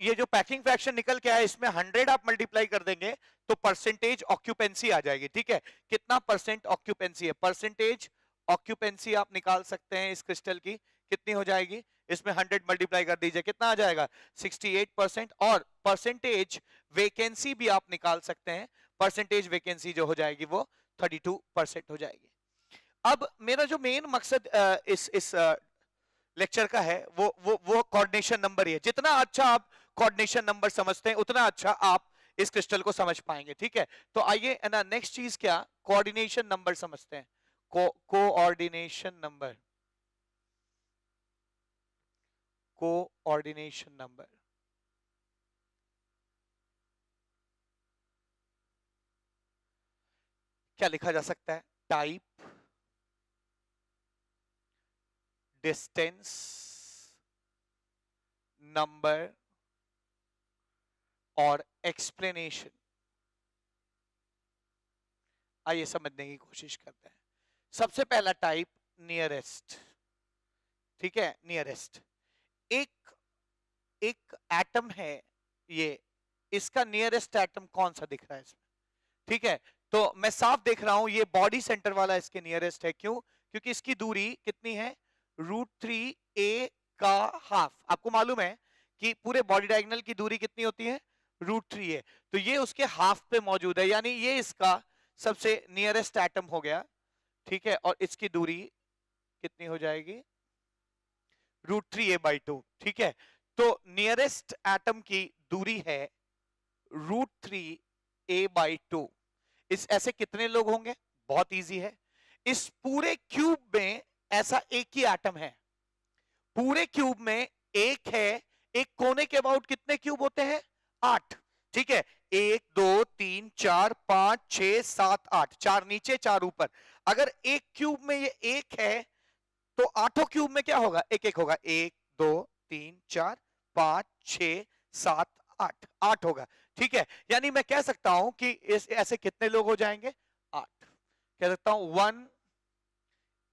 ये जो पैकिंग फ्रैक्शन निकल के आया इसमें हंड्रेड आप मल्टीप्लाई कर देंगे तो परसेंटेज ऑक्यूपेंसी आ जाएगी ठीक है कितना परसेंट ऑक्यूपेंसी है परसेंटेज ऑक्यूपेंसी आप निकाल सकते हैं इस क्रिस्टल की कितनी हो जाएगी इसमें हंड्रेड मल्टीप्लाई कर दीजिए कितना आ जाएगा सिक्सटी एट परसेंट और परसेंटेज वेकेंसी भी आप निकाल सकते हैं परसेंटेज वेकेंसी जो हो जाएगी वो 32 परसेंट हो जाएगी अब मेरा जो मेन मकसद इस इस लेक्चर का है वो वो वो कोऑर्डिनेशन नंबर ही है जितना अच्छा आप कोऑर्डिनेशन नंबर समझते हैं उतना अच्छा आप इस क्रिस्टल को समझ पाएंगे ठीक है तो आइए ना नेक्स्ट चीज क्या कोऑर्डिनेशन नंबर समझते हैं कोऑर्डिनेशन नंबर कोऑर्डिनेशन नंबर क्या लिखा जा सकता है टाइप distance number और एक्सप्लेनेशन आइए समझने की कोशिश करते हैं सबसे पहला टाइप नियरेस्ट ठीक है नियरेस्ट एक एक एटम है ये इसका नियरेस्ट एटम कौन सा दिख रहा है इसमें ठीक है तो मैं साफ देख रहा हूं ये बॉडी सेंटर वाला इसके नियरेस्ट है क्यों क्योंकि इसकी दूरी कितनी है रूट थ्री ए का हाफ आपको मालूम है कि पूरे बॉडी डायगनल की दूरी कितनी होती है रूट थ्री ए तो ये उसके हाफ पे मौजूद है यानी ये इसका सबसे नियरेस्ट एटम हो गया ठीक है और इसकी दूरी कितनी हो जाएगी root three A by two ठीक है तो नियरेस्ट एटम की दूरी है root three A by two इस ऐसे कितने लोग होंगे बहुत इजी है इस पूरे क्यूब में ऐसा एक ही एटम है पूरे क्यूब में एक है एक कोने के अबाउट कितने क्यूब होते हैं आठ ठीक है एक दो तीन चार पांच छ सात आठ चार नीचे चार ऊपर अगर एक क्यूब में ये एक है तो आठों क्यूब में क्या होगा एक एक होगा एक दो तीन चार पांच छ सात आठ आठ होगा ठीक है यानी मैं कह सकता हूं कि इस ऐसे कितने लोग हो जाएंगे आठ कह सकता हूं one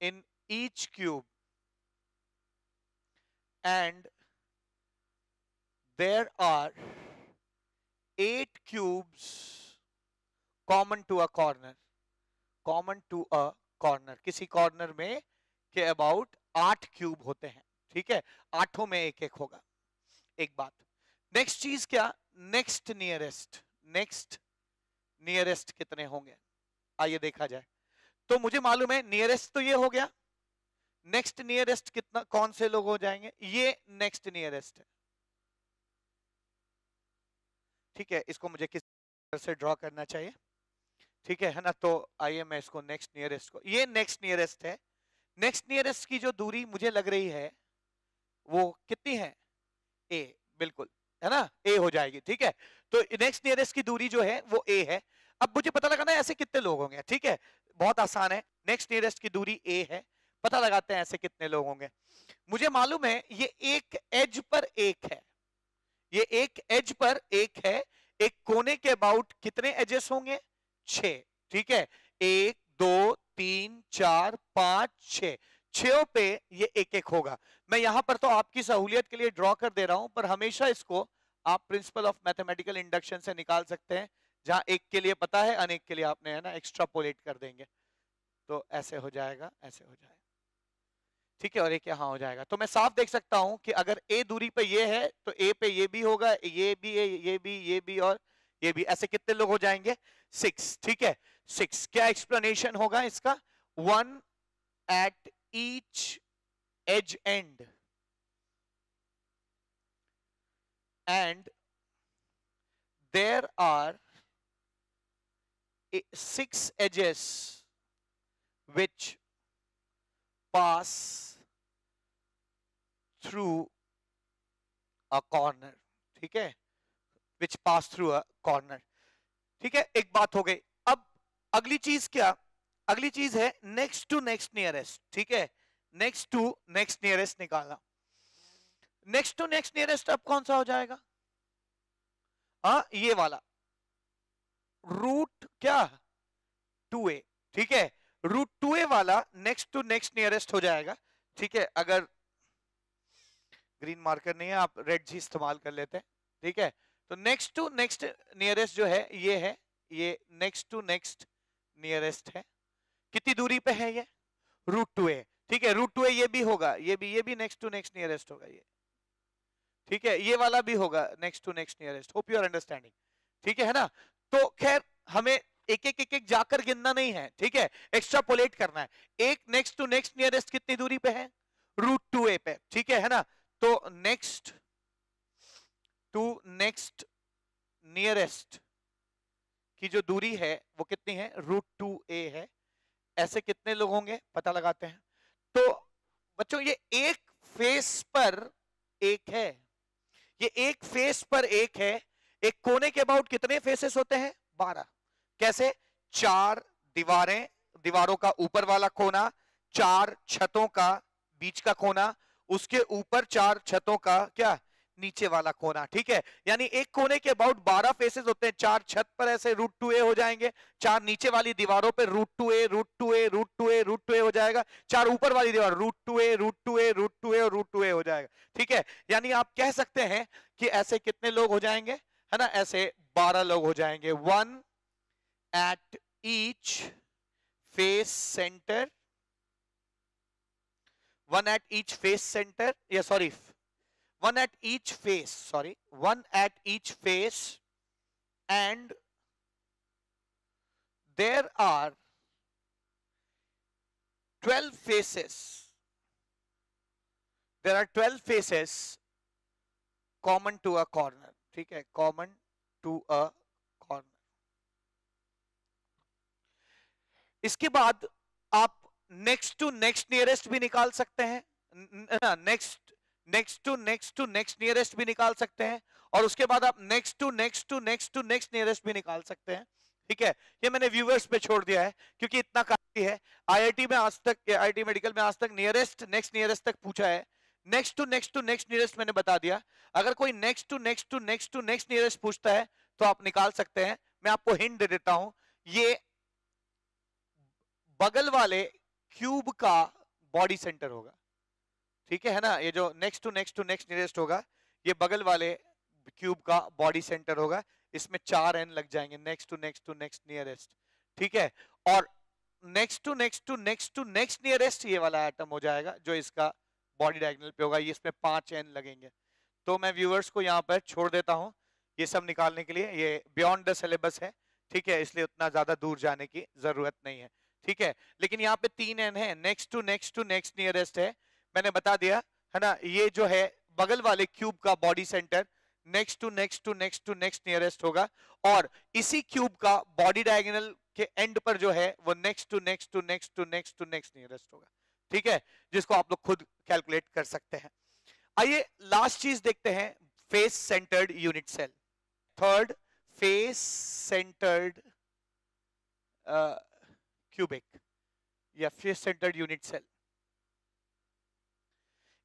in each cube and there are eight cubes common to a corner common to a corner किसी corner में के about आठ cube होते हैं ठीक है आठों में एक एक होगा एक बात नेक्स्ट चीज क्या नेक्स्ट नियरेस्ट नेक्स्ट नियरेस्ट कितने होंगे आइए देखा जाए तो मुझे मालूम है नियरेस्ट तो ये हो गया नेक्स्ट नियरेस्ट कितना कौन से लोग हो जाएंगे ये नेक्स्ट नियरेस्ट है ठीक है इसको मुझे किस से ड्रॉ करना चाहिए ठीक है है ना तो आइए मैं इसको नेक्स्ट नियरेस्ट को ये नेक्स्ट नियरेस्ट है नेक्स्ट नियरेस्ट की जो दूरी मुझे लग रही है वो कितनी है ए बिल्कुल है ना ए हो जाएगी ठीक है तो नेक्स्ट नियरेस्ट की दूरी जो है वो ए है अब मुझे पता लगाना है ऐसे कितने लोग होंगे ठीक है बहुत आसान है नेक्स्ट नियरेस्ट की दूरी ए है पता लगाते हैं ऐसे कितने लोग होंगे मुझे मालूम है ये एक एज पर एक है ये एक एज पर एक है एक कोने के अबाउट कितने एजेस होंगे छ ठीक है एक दो तीन चार पांच छ छो पे ये एक एक होगा मैं यहां पर तो आपकी सहूलियत के लिए ड्रॉ कर दे रहा हूं पर हमेशा इसको आप प्रिंसिपल ऑफ मैथमेटिकल इंडक्शन से निकाल सकते हैं जहां एक के लिए पता है अनेक के लिए आपने है ना एक्स्ट्रा पोलेट कर देंगे तो ऐसे हो जाएगा ऐसे हो जाएगा ठीक है और एक यहाँ हो जाएगा तो मैं साफ देख सकता हूँ कि अगर ए दूरी पे ये है तो ए पे ये भी होगा ये भी ए ये भी ये भी और ये भी ऐसे कितने लोग हो जाएंगे सिक्स ठीक है सिक्स क्या एक्सप्लेनेशन होगा इसका one at each edge and and there are six edges which pass through a corner ठीक है which pass through a corner ठीक है एक बात हो गई अब अगली चीज क्या अगली चीज है नेक्स्ट टू नेक्स्ट नियरेस्ट ठीक है नेक्स्ट टू नेक्स्ट नियरेस्ट निकालना नेक्स्ट टू नेक्स्ट नियरेस्ट अब कौन सा हो जाएगा हाँ ये वाला रूट क्या टू ए ठीक है रूट टू ए वाला नेक्स्ट टू नेक्स्ट नियरेस्ट हो जाएगा ठीक है अगर ग्रीन मार्कर नहीं है आप रेड जी इस्तेमाल कर लेते हैं ठीक है तो नेक्स्ट टू नेक्स्ट नियरेस्ट जो है ये है ये नेक्स्ट टू नेक्स्ट नियरेस्ट है कितनी दूरी पे है ये रूट टू ए ठीक है रूट टू ए ये भी होगा ये भी ये भी नेक्स्ट टू नेक्स्ट नियरेस्ट होगा ये ठीक है ये वाला भी होगा next to next nearest hope your understanding ठीक है ना तो खैर हमें एक एक एक एक जाकर गिनना नहीं है ठीक है एक्स्ट्रापोलेट करना है एक नेक्स्ट टू नेक्स्ट नियरेस्ट कितनी दूरी पे है रूट टू ए पे ठीक है है ना तो नेक्स्ट टू नेक्स्ट नियरेस्ट की जो दूरी है वो कितनी है रूट टू ए है ऐसे कितने लोग होंगे पता लगाते हैं तो बच्चों ये एक फेस पर एक है ये एक फेस पर एक है एक कोने के अबाउट कितने फेसेस होते हैं बारह कैसे चार दीवारें दीवारों का ऊपर वाला कोना चार छतों का बीच का कोना उसके ऊपर चार छतों का क्या नीचे वाला कोना ठीक है यानी एक कोने के अबाउट बारह फेसेस होते हैं चार छत पर ऐसे रूट टू ए हो जाएंगे चार नीचे वाली दीवारों पर root two a root two a root two a root two a हो जाएगा चार ऊपर वाली दीवार root two a root two a root two a और रूट टू ए हो जाएगा ठीक है यानी आप कह सकते हैं कि ऐसे कितने लोग हो जाएंगे है ना ऐसे बारह लोग हो जाएंगे one at each face center one at each face center yeah sorry one at each face sorry one at each face and there are 12 faces there are 12 faces common to a corner ठीक है common to a इसके बाद आप next to next nearest भी निकाल सकते हैं next next to next to next nearest भी निकाल सकते हैं और उसके बाद आप next to next to next to next nearest भी निकाल सकते हैं ठीक है ये मैंने व्यूवर्स पे छोड़ दिया है क्योंकि इतना काफी है आईआईटी में आज तक आईआईटी मेडिकल में आज तक नियरेस्ट नेक्स्ट नियरेस्ट तक पूछा है next to next to next nearest मैंने बता दिया अगर कोई next to next to next to next nearest पूछता है तो आप निकाल सकते हैं मैं आपको हिंट दे देता हूं ये बगल वाले क्यूब का बॉडी सेंटर होगा ठीक है ना ये जो next to next to next nearest होगा ये बगल वाले क्यूब का बॉडी सेंटर होगा इसमें चार एन लग जाएंगे next to next to next nearest ठीक है और next to next to next to next nearest ये वाला आइटम हो जाएगा जो इसका बॉडी डायगनल पे होगा ये इसमें पांच एन लगेंगे तो मैं व्यूअर्स को यहाँ पर छोड़ देता हूँ ये सब निकालने के लिए ये बियॉन्ड द सिलेबस है ठीक है इसलिए उतना ज़्यादा दूर जाने की ज़रूरत नहीं है ठीक है लेकिन यहाँ पे तीन एन है next to next to next nearest है मैंने बता दिया है ना ये जो है बगल वाले क्यूब का body centre next to next to next to next nearest होगा और इसी क्यूब का बॉडी डायगोनल के एंड पर जो है वो next to next to next to next to next nearest होगा ठीक है जिसको आप लोग खुद कैलकुलेट कर सकते हैं आइए लास्ट चीज देखते हैं face centred unit cell third face centred cubic या फेस सेंटर्ड यूनिट सेल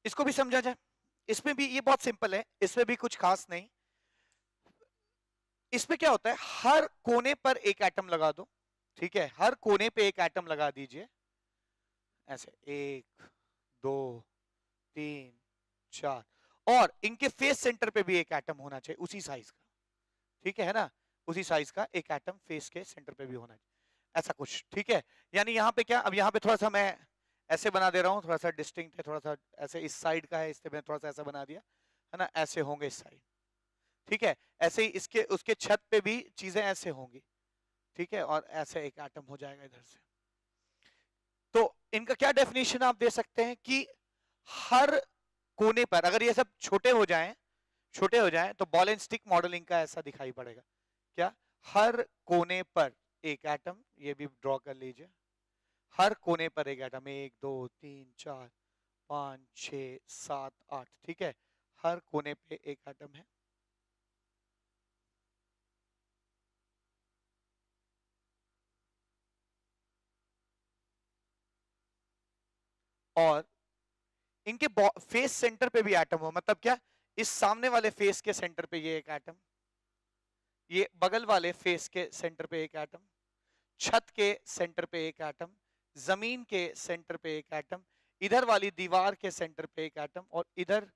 इसको भी समझा जाए इसमें भी ये बहुत सिंपल है इसमें भी कुछ खास नहीं इसमें क्या होता है हर कोने पर एक एटम लगा दो ठीक है हर कोने पे एक एटम लगा दीजिए ऐसे एक दो तीन चार और इनके फेस सेंटर पे भी एक एटम होना चाहिए उसी साइज का ठीक है ना उसी साइज का एक एटम फेस के सेंटर पे भी होना चाहिए ऐसा कुछ ठीक है यानी यहाँ पे क्या अब यहाँ पे थोड़ा सा मैं ऐसे बना दे रहा हूँ थोड़ा सा डिस्टिंग है थोड़ा सा ऐसे इस साइड का है इसलिए मैंने थोड़ा सा ऐसा बना दिया है ना ऐसे होंगे इस साइड ठीक है ऐसे ही इसके उसके छत पे भी चीजें ऐसे होंगी ठीक है और ऐसे एक आटम हो जाएगा इधर से तो इनका क्या डेफिनेशन आप दे सकते हैं कि हर कोने पर अगर ये सब छोटे हो जाएं छोटे हो जाएं तो बॉल एंड स्टिक मॉडलिंग का ऐसा दिखाई पड़ेगा क्या हर कोने पर एक एटम ये भी ड्रॉ कर लीजिए हर कोने पर एक एटम एक दो तीन चार पाँच छ सात आठ ठीक है हर कोने पे एक एटम है और इनके फेस सेंटर पे भी एटम हो मतलब क्या इस सामने वाले फेस के सेंटर पे ये एक एटम ये बगल वाले फेस के सेंटर पे एक एटम छत के सेंटर पे एक एटम जमीन के सेंटर पे एक एटम इधर वाली दीवार के सेंटर पे एक एटम और इधर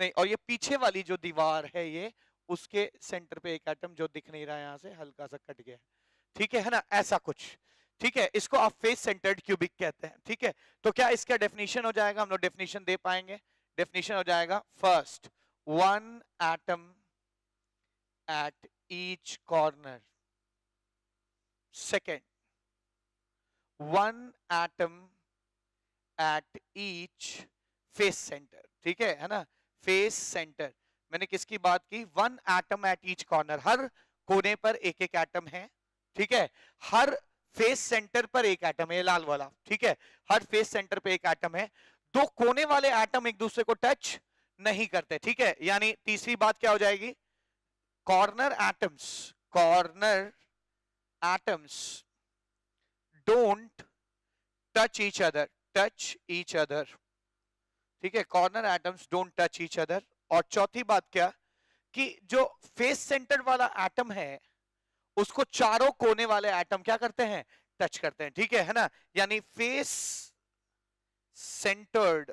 नहीं और ये पीछे वाली जो दीवार है ये उसके सेंटर पे एक एटम जो दिख नहीं रहा है यहाँ से हल्का सा कट गया ठीक है ना ऐसा कुछ ठीक है इसको आप फेस सेंटर्ड क्यूबिक कहते हैं ठीक है तो क्या इसका डेफिनेशन हो जाएगा हम लोग डेफिनेशन दे पाएंगे डेफिनेशन हो जाएगा first one atom at each corner Second, one atom at each face center. ठीक है है ना face center मैंने किसकी बात की one atom at each corner हर कोने पर एक एक एटम है ठीक है हर फेस सेंटर पर एक एटम है लाल वाला ठीक है हर फेस सेंटर पर एक एटम है दो कोने वाले एटम एक दूसरे को टच नहीं करते ठीक है यानी तीसरी बात क्या हो जाएगी corner atoms corner atoms don't touch each other touch each other ठीक है corner atoms don't touch each other और चौथी बात क्या कि जो फेस सेंटर वाला एटम है उसको चारों कोने वाले एटम क्या करते हैं टच करते हैं ठीक है है ना यानी face centred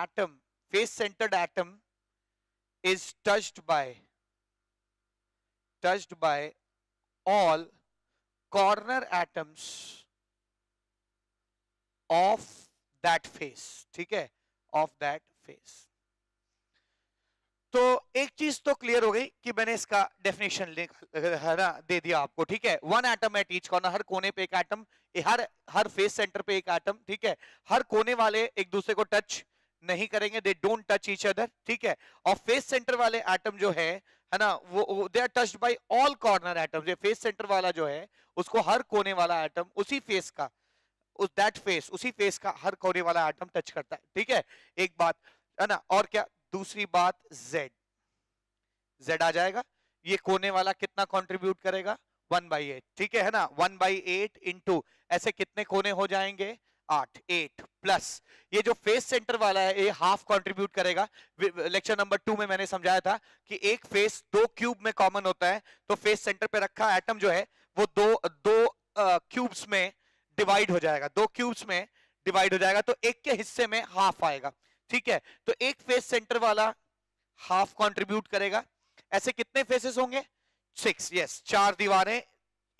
atom face centred atom is touched by touched by all corner atoms of that face ठीक है of that face तो एक चीज तो क्लियर हो गई कि मैंने इसका डेफिनेशन ना दे दिया आपको ठीक है one atom at each corner हर कोने पे एक एटम हर हर फेस सेंटर पे एक एटम ठीक है हर कोने वाले एक दूसरे को टच नहीं करेंगे they don't touch each other ठीक है और फेस सेंटर वाले एटम जो है है ना वो they are touched by all corner atoms ये फेस सेंटर वाला जो है उसको हर कोने वाला एटम उसी फेस का उस दैट फेस उसी फेस का हर कोने वाला एटम टच करता है ठीक है एक बात है ना और क्या दूसरी बात जेड जेड आ जाएगा ये कोने वाला कितना कंट्रीब्यूट करेगा वन बाई एट ठीक है ना वन बाई एट इंटू ऐसे कितने कोने हो जाएंगे आठ एट प्लस ये जो फेस सेंटर वाला है ये हाफ कंट्रीब्यूट करेगा लेक्चर नंबर टू में मैंने समझाया था कि एक फेस दो क्यूब में कॉमन होता है तो फेस सेंटर पे रखा एटम जो है वो दो दो क्यूब्स uh, में डिवाइड हो जाएगा दो क्यूब्स में डिवाइड हो जाएगा तो एक के हिस्से में हाफ आएगा ठीक है तो एक फेस सेंटर वाला हाफ कॉन्ट्रीब्यूट करेगा ऐसे कितने फेसेस होंगे सिक्स यस चार दीवारें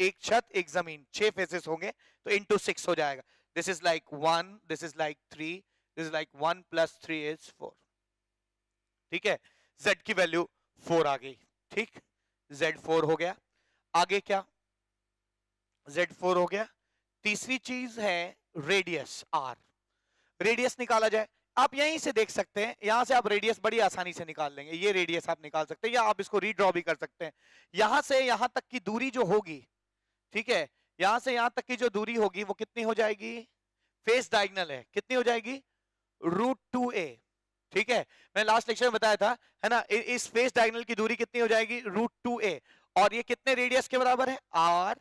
एक छत एक जमीन छह फेसेस होंगे तो इंटू सिक्स हो जाएगा This is like 1, this is like 3, this is like 1 plus 3 is 4. ठीक है z की वैल्यू 4 आ गई ठीक z 4 हो गया आगे क्या z 4 हो गया तीसरी चीज है रेडियस r रेडियस निकाला जाए आप यहीं से देख सकते हैं यहां से आप रेडियस बड़ी आसानी से निकाल लेंगे ये रेडियस आप निकाल सकते हैं या आप इसको रीड्रॉ भी कर सकते हैं यहां से यहां तक की दूरी जो होगी ठीक है यहां से यहां तक की जो दूरी होगी वो कितनी हो जाएगी फेस डायगनल है कितनी हो जाएगी रूट टू ए ठीक है मैं लास्ट लेक्चर में बताया था है ना इस फेस डायगनल की दूरी कितनी हो जाएगी रूट टू ए और ये कितने रेडियस के बराबर है आर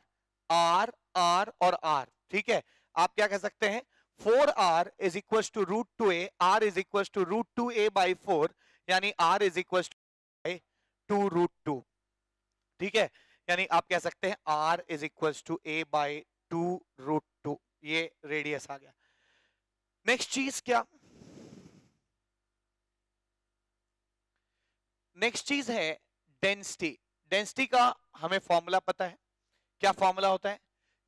आर आर और आर ठीक है आप क्या कह सकते हैं four are is equal to root two A R is equal to root two A by four यानी are is equal to root two ठीक है यानी आप कह सकते हैं r is equal to A by two root two ये radius आ गया नेक्स्ट चीज क्या नेक्स्ट चीज है डेंसिटी डेंसिटी का हमें फॉर्मूला पता है क्या फॉर्मूला होता है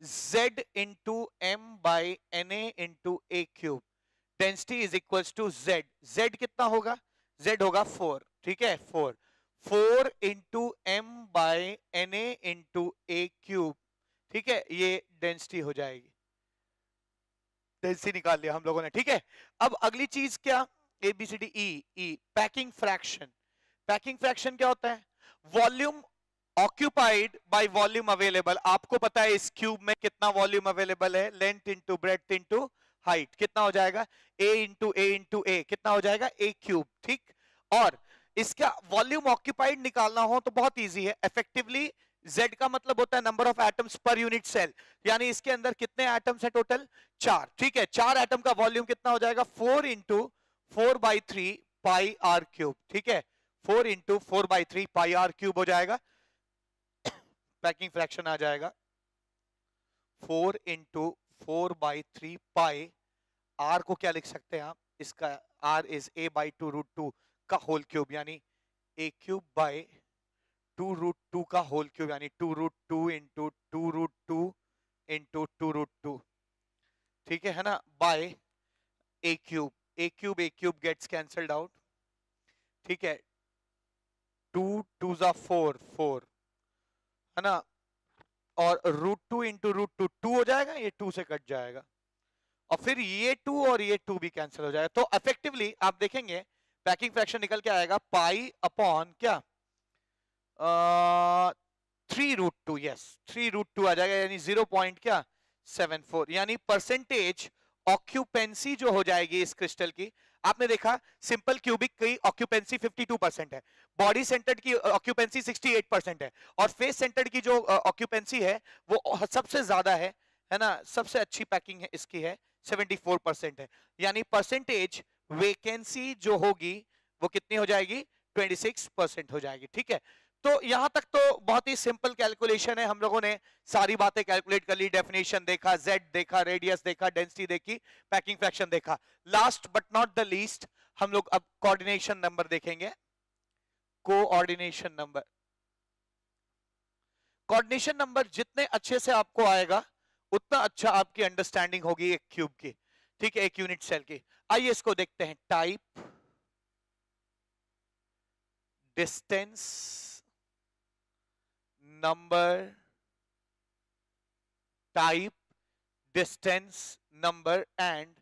z into M by N A into A cube density is equal to z z कितना होगा z होगा फोर ठीक है four four into m by n A into A cube ठीक है ये डेंसिटी हो जाएगी डेंसिटी निकाल लिया हम लोगों ने ठीक है अब अगली चीज क्या A B C D E E packing fraction packing fraction क्या होता है volume occupied by volume available आपको पता है इस क्यूब में कितना वॉल्यूम अवेलेबल है length into breadth into height कितना हो जाएगा ए इंटू ए इंटू ए कितना हो जाएगा ए क्यूब ठीक और इसका वॉल्यूम ऑक्यूपाइड निकालना हो तो बहुत ईजी है इफेक्टिवली Z का मतलब होता है number of atoms per unit cell यानी इसके अंदर कितने एटम्स हैं टोटल चार ठीक है चार एटम का वॉल्यूम कितना हो जाएगा four into four by three pi are cube ठीक है four into four by three pi are cube हो जाएगा पैकिंग फ्रैक्शन आ जाएगा four into four by three pi r को क्या लिख सकते हैं आप इसका r is a by two root two का होल क्यूब यानी a cube by two root two का होल क्यूब यानी two root two into two root two into two root two ठीक है ना by a cube a cube a cube gets cancelled out ठीक है two two जा four four है ना और root two into root two two हो जाएगा ये टू से कट जाएगा और फिर ये टू और ये टू भी कैंसिल हो जाएगा तो इफेक्टिवली आप देखेंगे पैकिंग फ्रैक्शन निकल के आएगा पाई अपॉन क्या three root two yes three root two आ जाएगा यानी जीरो पॉइंट क्या सेवन फोर यानी परसेंटेज ऑक्यूपेंसी जो हो जाएगी इस क्रिस्टल की आपने देखा सिंपल क्यूबिक की ऑक्यूपेंसी 52 परसेंट है बॉडी सेंटर्ड की ऑक्यूपेंसी 68 परसेंट है और फेस सेंटर्ड की जो ऑक्यूपेंसी है वो सबसे ज्यादा है है ना सबसे अच्छी पैकिंग है इसकी है 74 परसेंट है यानी परसेंटेज वेकेंसी जो होगी वो कितनी हो जाएगी 26 परसेंट हो जाएगी ठीक है तो यहां तक तो बहुत ही सिंपल कैलकुलेशन है हम लोगों ने सारी बातें कैलकुलेट कर ली डेफिनेशन देखा जेड देखा रेडियस देखा डेंसिटी देखी पैकिंग फ्रैक्शन देखा last but not the least हम लोग अब कोऑर्डिनेशन नंबर देखेंगे कोऑर्डिनेशन नंबर कोऑर्डिनेशन नंबर जितने अच्छे से आपको आएगा उतना अच्छा आपकी अंडरस्टैंडिंग होगी एक क्यूब की ठीक है एक यूनिट सेल की आइए इसको देखते हैं type distance number type distance number and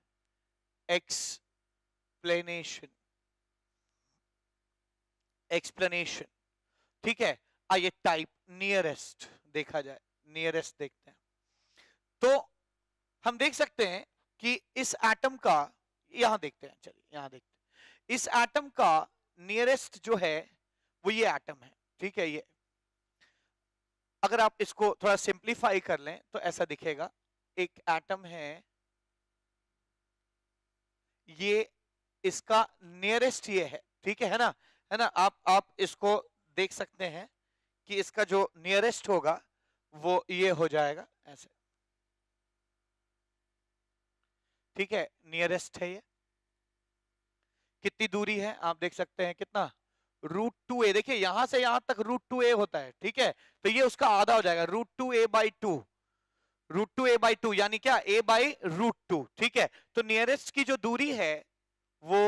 explanation explanation ठीक है आइए टाइप नियरेस्ट देखा जाए नियरेस्ट देखते हैं तो हम देख सकते हैं कि इस एटम का यहां देखते हैं चलिए यहां देखते हैं इस एटम का नियरेस्ट जो है वो ये एटम है ठीक है ये अगर आप इसको थोड़ा सिंप्लीफाई कर लें तो ऐसा दिखेगा एक एटम है ये इसका नियरेस्ट ये है ठीक है ना है ना आप आप इसको देख सकते हैं कि इसका जो नियरेस्ट होगा वो ये हो जाएगा ऐसे ठीक है नियरेस्ट है ये कितनी दूरी है आप देख सकते हैं कितना रूट टू ए देखिए यहां से यहां तक रूट टू ए होता है ठीक है तो ये उसका आधा हो जाएगा root two A by two root two A by two यानी क्या ए बाई रूट टू ठीक है तो नियरेस्ट की जो दूरी है वो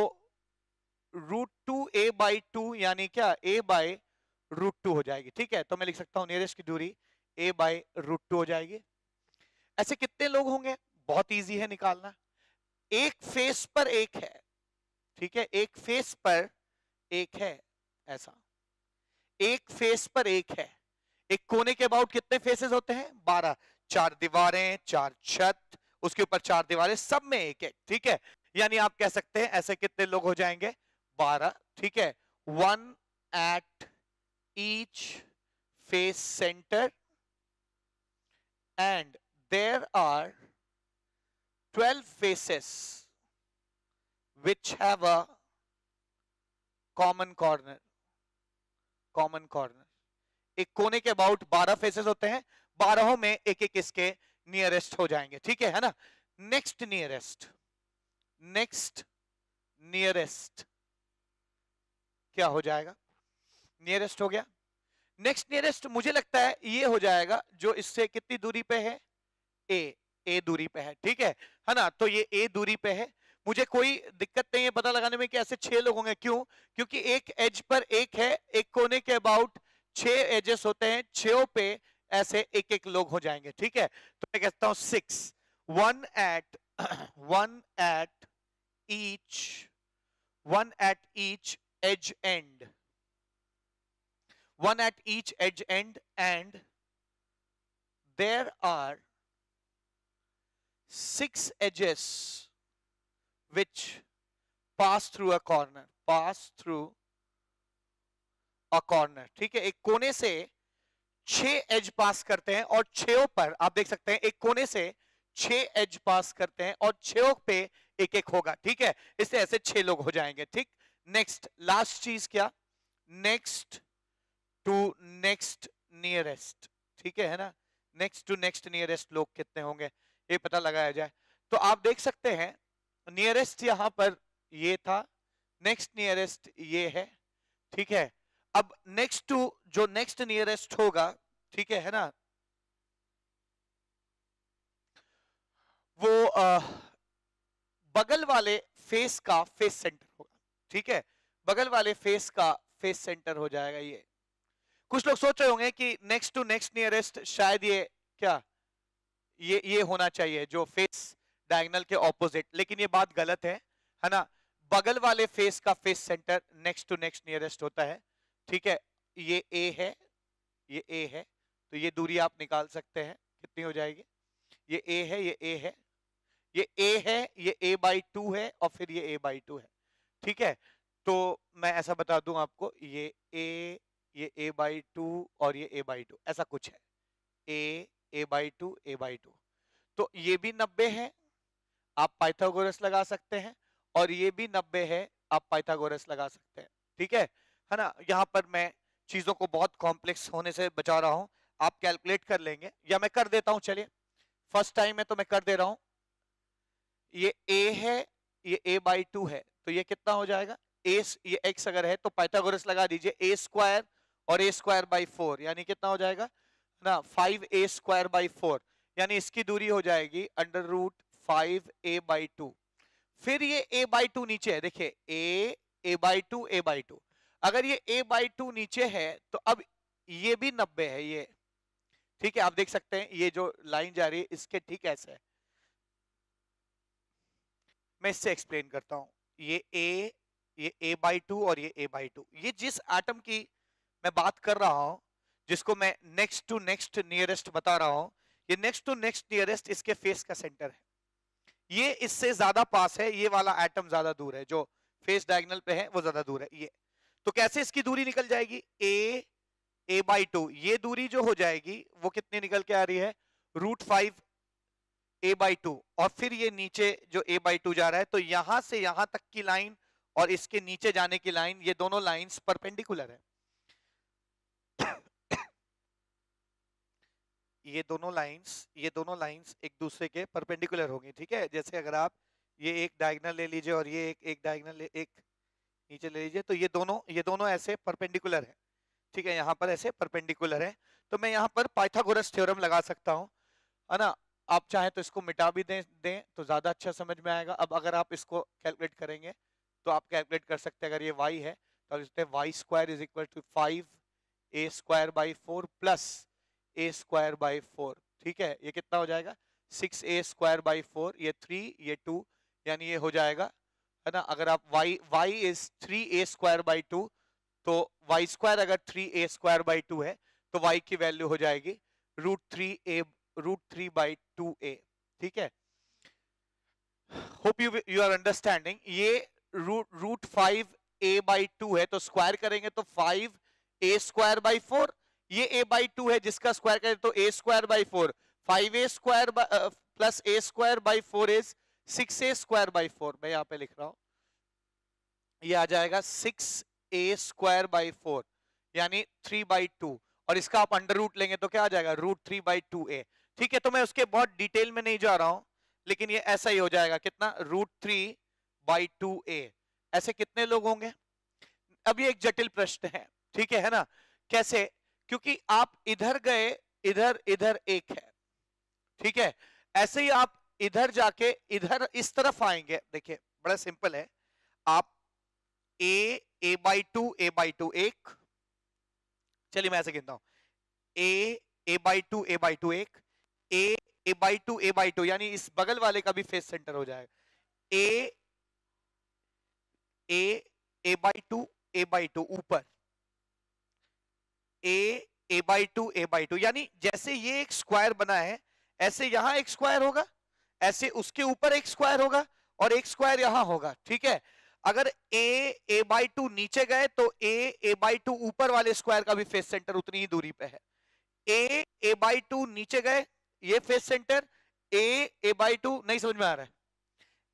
root two A by two यानी क्या ए बाई रूट टू हो जाएगी ठीक है तो मैं लिख सकता हूं नियरेस्ट की दूरी ए बाई रूट टू हो जाएगी ऐसे कितने लोग होंगे बहुत ईजी है निकालना एक फेस पर एक है ठीक है एक फेस पर एक है ऐसा एक फेस पर एक है एक कोने के अबाउट कितने फेसेस होते हैं बारह चार दीवारें चार छत उसके ऊपर चार दीवारें सब में एक एक ठीक है यानी आप कह सकते हैं ऐसे कितने लोग हो जाएंगे बारह ठीक है one at each face centre and there are 12 faces which have a common corner common corner एक कोने के अबाउट बारह फेसेस होते हैं बारहों में एक एक इसके नियरेस्ट हो जाएंगे ठीक है है ना नेक्स्ट नियरेस्ट नेक्स्ट नियरेस्ट क्या हो जाएगा नियरेस्ट हो गया नेक्स्ट नियरेस्ट मुझे लगता है ये हो जाएगा जो इससे कितनी दूरी पे है ए ए दूरी पे है ठीक है है ना तो ये ए दूरी पे है मुझे कोई दिक्कत नहीं है पता लगाने में कि ऐसे छह लोग होंगे क्यों क्योंकि एक एज पर एक है एक कोने के अबाउट छह एजेस होते हैं छो पे ऐसे एक एक लोग हो जाएंगे ठीक है तो मैं कहता हूं six one eight one at each one at each edge and one at each edge and and there are six edges which pass through a corner pass through a corner ठीक है एक कोने से छह एज पास करते हैं और छो पर आप देख सकते हैं एक कोने से छह एज पास करते हैं और छो पे एक एक होगा ठीक है इससे ऐसे छह लोग हो जाएंगे ठीक नेक्स्ट लास्ट चीज क्या नेक्स्ट टू नेक्स्ट नियरेस्ट ठीक है ना नेक्स्ट टू नेक्स्ट नियरेस्ट लोग कितने होंगे ये पता लगाया जाए तो आप देख सकते हैं नियरेस्ट यहाँ पर ये था नेक्स्ट नियरेस्ट ये है ठीक है अब नेक्स्ट टू जो नेक्स्ट नियरेस्ट होगा ठीक है है ना वो आ, बगल वाले फेस का फेस सेंटर होगा ठीक है बगल वाले फेस का फेस सेंटर हो जाएगा ये कुछ लोग सोच रहे होंगे कि नेक्स्ट टू नेक्स्ट नियरेस्ट शायद ये क्या ये ये होना चाहिए जो फेस डायगनल के ऑपोजिट लेकिन ये बात गलत है है ना बगल वाले फेस का face centre next to next nearest होता है ठीक है ये ए है ये ए है तो ये दूरी आप निकाल सकते हैं कितनी हो जाएगी ये ए है ये ए है ये ए है ये ए बाई टू है और फिर ये ए बाई टू है ठीक है तो मैं ऐसा बता दूं आपको ये ए ये ए बाई टू और ये ए बाई टू ऐसा कुछ है a a by two A by two तो ये भी नब्बे है आप पाइथागोरस लगा सकते हैं और ये भी नब्बे है आप पाइथागोरस लगा सकते हैं ठीक है है ना यहाँ पर मैं चीज़ों को बहुत कॉम्प्लेक्स होने से बचा रहा हूँ आप कैलकुलेट कर लेंगे या मैं कर देता हूँ चलिए फर्स्ट टाइम है तो मैं कर दे रहा हूँ ये ए है ये ए बाई टू है तो ये कितना हो जाएगा ए ये एक्स अगर है तो पाइथागोरस लगा दीजिए ए स्क्वायर और ए स्क्वायर बाई फोर यानी कितना हो जाएगा ना five a square by four यानी इसकी दूरी हो जाएगी under root five a by two फिर ये ए बाई टू नीचे है देखिए a a by two A by two अगर ये ए बाई टू नीचे है तो अब ये भी नब्बे है ये ठीक है आप देख सकते हैं ये जो लाइन जा रही है इसके ठीक ऐसे है मैं इससे एक्सप्लेन करता हूं ये ए ये ए बाई टू और ये ए बाई टू ये जिस एटम की मैं बात कर रहा हूं जिसको मैं नेक्स्ट टू नेक्स्ट नियरेस्ट बता रहा हूं ये नेक्स्ट टू नेक्स्ट नियरेस्ट इसके फेस का सेंटर है ये इससे ज्यादा पास है ये वाला एटम ज्यादा दूर है जो फेस डायगनल पे है वो ज्यादा दूर है ये तो कैसे इसकी दूरी निकल जाएगी ए ए बाई टू ये दूरी जो हो जाएगी वो कितनी निकल के आ रही है root five a by two और फिर ये नीचे जो ए बाई टू जा रहा है तो यहां से यहां तक की लाइन और इसके नीचे जाने की लाइन ये दोनों लाइंस परपेंडिकुलर है ये दोनों लाइंस ये दोनों लाइंस एक दूसरे के परपेंडिकुलर होंगी ठीक है जैसे अगर आप ये एक डायगनल ले लीजिए और ये एक एक डायगनल एक नीचे ले लीजिए तो ये दोनों ये दोनों ऐसे परपेंडिकुलर है ठीक है यहाँ पर ऐसे परपेंडिकुलर है तो मैं यहाँ पर पाइथागोरस थ्योरम लगा सकता हूँ है ना आप चाहें तो इसको मिटा भी दें दें तो ज़्यादा अच्छा समझ में आएगा अब अगर आप इसको कैलकुलेट करेंगे तो आप कैलकुलेट कर सकते हैं अगर ये वाई है तो आप y square is equal to five a square by four plus a square by four ठीक है ये कितना हो जाएगा six a square by four ये थ्री ये टू यानी ये हो जाएगा है ना अगर आप y y is three a square by two तो वाई स्क्वायर अगर three a square by two है तो वाई की वैल्यू हो जाएगी root three a root three by two a ठीक है hope you you are understanding ये root root five a by two है तो स्क्वायर करेंगे तो five a square by four ये ए बाई टू है जिसका स्क्वायर करें तो a square by four five a square plus a square by four is six a square by four मैं यहां पे लिख रहा हूं ये आ जाएगा six a square by four यानी थ्री बाई टू और इसका आप अंडर रूट लेंगे तो क्या आ जाएगा root three by two a ठीक है तो मैं उसके बहुत डिटेल में नहीं जा रहा हूं लेकिन ये ऐसा ही हो जाएगा कितना root three by two a ऐसे कितने लोग होंगे अब ये एक जटिल प्रश्न है ठीक है है ना कैसे क्योंकि आप इधर गए इधर इधर एक है ठीक है ऐसे ही आप इधर जाके इधर इस तरफ आएंगे देखिए बड़ा सिंपल है आप a a by two A by two एक चलिए मैं ऐसे गिनता हूं a a by two A by two एक a a by two A by two यानी इस बगल वाले का भी फेस सेंटर हो जाएगा a a a by two A by two ऊपर a a by two A by two यानी जैसे ये एक स्क्वायर बना है ऐसे यहां एक स्क्वायर होगा ऐसे उसके ऊपर एक स्क्वायर होगा और एक स्क्वायर यहां होगा ठीक है अगर ए ए बाई टू नीचे गए तो ए ए बाई टू ऊपर वाले स्क्वायर का भी फेस सेंटर उतनी ही दूरी पे है ए ए बाई टू नीचे गए ये face centre a a by two नहीं समझ में आ रहा है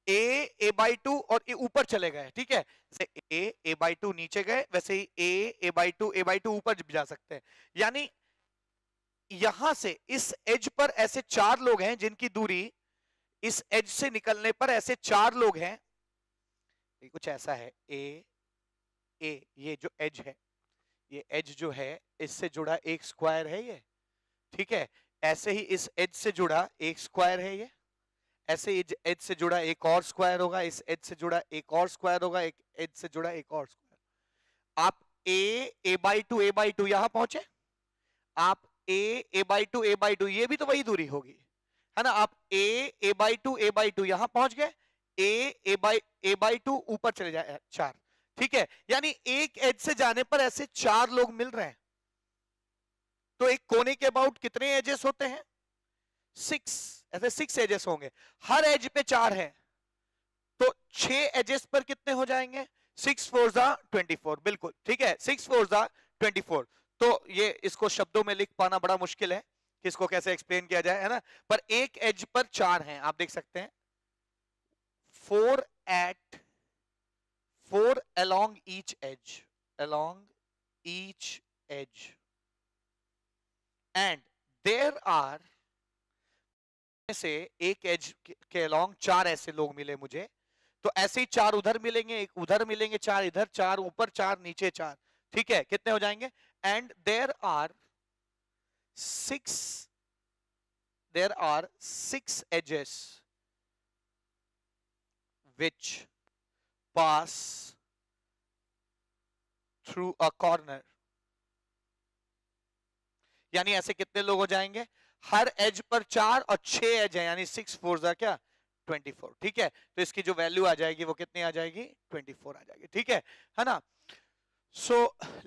ए ए बाई टू और ए ऊपर चले गए ठीक है जैसे ए ए बाई टू नीचे गए वैसे ही a a by two A by two ऊपर जा सकते हैं यानी यहां से इस एज पर ऐसे चार लोग हैं जिनकी दूरी इस एज से निकलने पर ऐसे चार लोग हैं कुछ ऐसा है ए ए ये जो एज है ये एज जो है इससे जुड़ा एक स्क्वायर है ये ठीक है ऐसे ही इस एज से जुड़ा एक स्क्वायर है ये ऐसे एच से जुड़ा एक और स्क्वायर होगा इस एच से जुड़ा एक और स्क्वायर होगा एक एच से जुड़ा एक और स्क्वायर आप a a by two A by two यहां पहुंचे आप a a by two A by two ये भी तो वही दूरी होगी है ना आप a a by two A by two यहां पहुंच गए a a by a by two ऊपर चले जाए चार ठीक है यानी एक एज से जाने पर ऐसे चार लोग मिल रहे हैं तो एक कोने के अबाउट कितने एजेस होते हैं सिक्स ऐसे सिक्स एजेस होंगे हर एज पे चार है तो छह एजेस पर कितने हो जाएंगे सिक्स फोर जा ट्वेंटी फोर बिल्कुल ठीक है सिक्स फोर जा ट्वेंटी फोर तो ये इसको शब्दों में लिख पाना बड़ा मुश्किल है कि इसको कैसे एक्सप्लेन किया जाए है ना पर एक एज पर चार हैं आप देख सकते हैं four eight four along each edge along each edge and there are में से एक एज के अलॉन्ग चार ऐसे लोग मिले मुझे तो ऐसे ही चार उधर मिलेंगे एक उधर मिलेंगे चार इधर चार ऊपर चार नीचे चार ठीक है कितने हो जाएंगे and there are six there are six edges which pass through a corner यानी ऐसे कितने लोग हो जाएंगे हर एज पर चार और छह एज है यानी सिक्स फोर क्या 24 ठीक है तो इसकी जो वैल्यू आ जाएगी वो कितनी आ जाएगी 24 आ जाएगी ठीक है है ना सो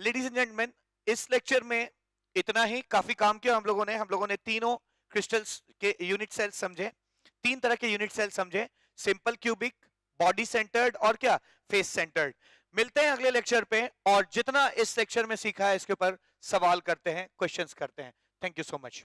लेडीज एंड जेंटमैन इस लेक्चर में इतना ही काफी काम किया हम लोगों ने हम लोगों ने तीनों क्रिस्टल्स के यूनिट सेल्स समझे तीन तरह के यूनिट सेल्स समझे सिंपल क्यूबिक बॉडी सेंटर्ड और क्या फेस सेंटर्ड मिलते हैं अगले लेक्चर पे और जितना इस लेक्चर में सीखा है इसके ऊपर सवाल करते हैं क्वेश्चंस करते हैं थैंक यू सो मच